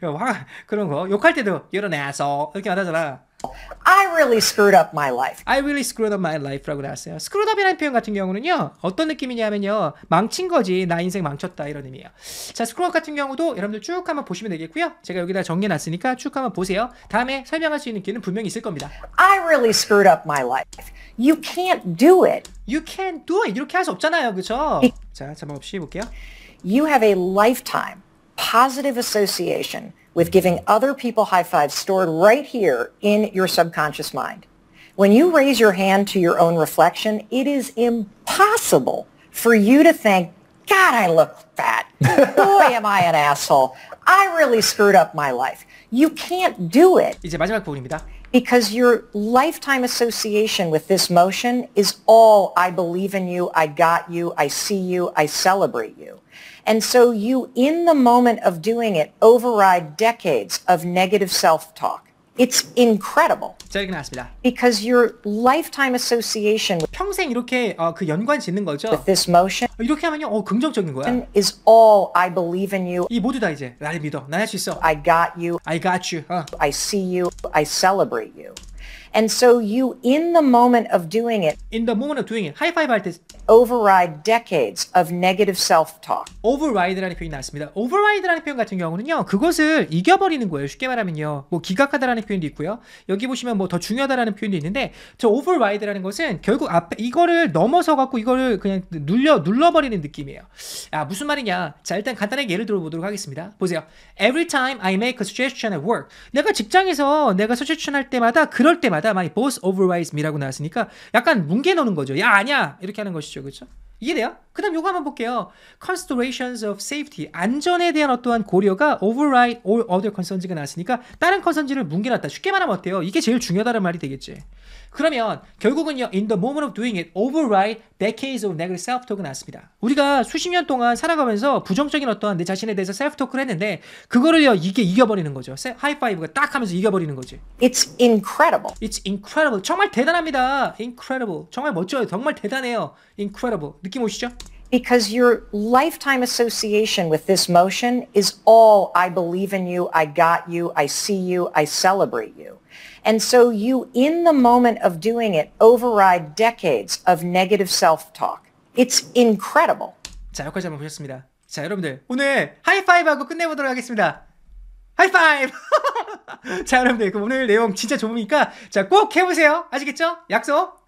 그, 어, 그런 거 욕할 때도 이런 asshole 이렇게 말하잖아 I really screwed up my life. I really screwed up my life라고 나왔어요. screwed up이라는 표현 같은 경우는요. 어떤 느낌이냐면요. 망친 거지. 나 인생 망쳤다 이런 의미예요. 자, screw up 같은 경우도 여러분들 쭉 한번 보시면 되겠고요. 제가 여기다 정리해 놨으니까 쭉 한번 보세요. 다음에 설명할 수 있는 기회는 분명히 있을 겁니다. I really screwed up my life.
You can't do it. You can't do it. 이렇게 할 수 없잖아요. 그렇죠? 자, 자막 없이 볼게요. You have a lifetime positive association with giving other people high fives stored right here in your subconscious mind. When you raise your hand to your own reflection, it is impossible for you to think, God, I look fat. Boy, am I an asshole. I really screwed up my life. You can't do it. 이제 마지막 부분입니다. Because your lifetime association with this motion is all I believe in you, I got you, I see you, I celebrate you. And so you, in the moment of doing it, override decades of negative self-talk. It's incredible.
자, 이렇게 나왔습니다.
Because your lifetime association 평생 이렇게 어, 그 연관 짓는 거죠. With this motion. 이렇게 하면요, 어, 긍정적인 거야. Is all I believe in you. 이 모두 다 이제 나를 믿어, 나 할 수 있어. I got you. I got you. 어. I see you. I celebrate you. And so you, in the moment of doing it, in the moment of doing it, 하이파이브 할때 override decades of negative self-talk.
override라는 표현이 나왔습니다. override라는 표현 같은 경우는요, 그것을 이겨버리는 거예요. 쉽게 말하면요, 뭐 기각하다라는 표현도 있고요. 여기 보시면 뭐 더 중요하다라는 표현도 있는데, 저 override라는 것은 결국 앞에 이거를 넘어서 갖고 이거를 그냥 눌려 눌러버리는 느낌이에요. 아 무슨 말이냐? 자 일단 간단하게 예를 들어보도록 하겠습니다. 보세요. Every time I make a suggestion at work, 내가 직장에서 내가 suggestion 할 때마다 그럴 때마다 하다 my boss overrides me라고 나왔으니까 약간 뭉개 놓는 거죠. 야 아니야 이렇게 하는 것이죠, 그렇죠? 이해돼요? 그다음 요거 한번 볼게요. Considerations of safety 안전에 대한 어떠한 고려가 override all other concerns가 나왔으니까 다른 컨선지를 뭉개놨다. 쉽게 말하면 어때요? 이게 제일 중요하다는 말이 되겠지. 그러면 결국은요, in the moment of doing it, override decades of negative self-talk은 나왔습니다. 우리가 수십 년 동안 살아가면서 부정적인 어떠한 내 자신에 대해서 self-talk을 했는데 그거를요, 이게 이겨버리는 거죠. 하이파이브가 딱 하면서 이겨버리는 거지. It's incredible. It's incredible. 정말 대단합니다.
Incredible. 정말 멋져요. 정말 대단해요. Incredible. 느낌 오시죠? because your lifetime association with this motion is all I believe in you, I got you, I see you, I celebrate you. And so you, in the moment of doing it, override decades of negative self-talk. It's incredible. 자, 여기까지 한번 보셨습니다. 자, 여러분들 오늘 하이파이브하고 끝내보도록 하겠습니다. 하이파이브!
자, 여러분들 오늘 내용 진짜 좋으니까 자, 꼭 해보세요. 아시겠죠? 약속!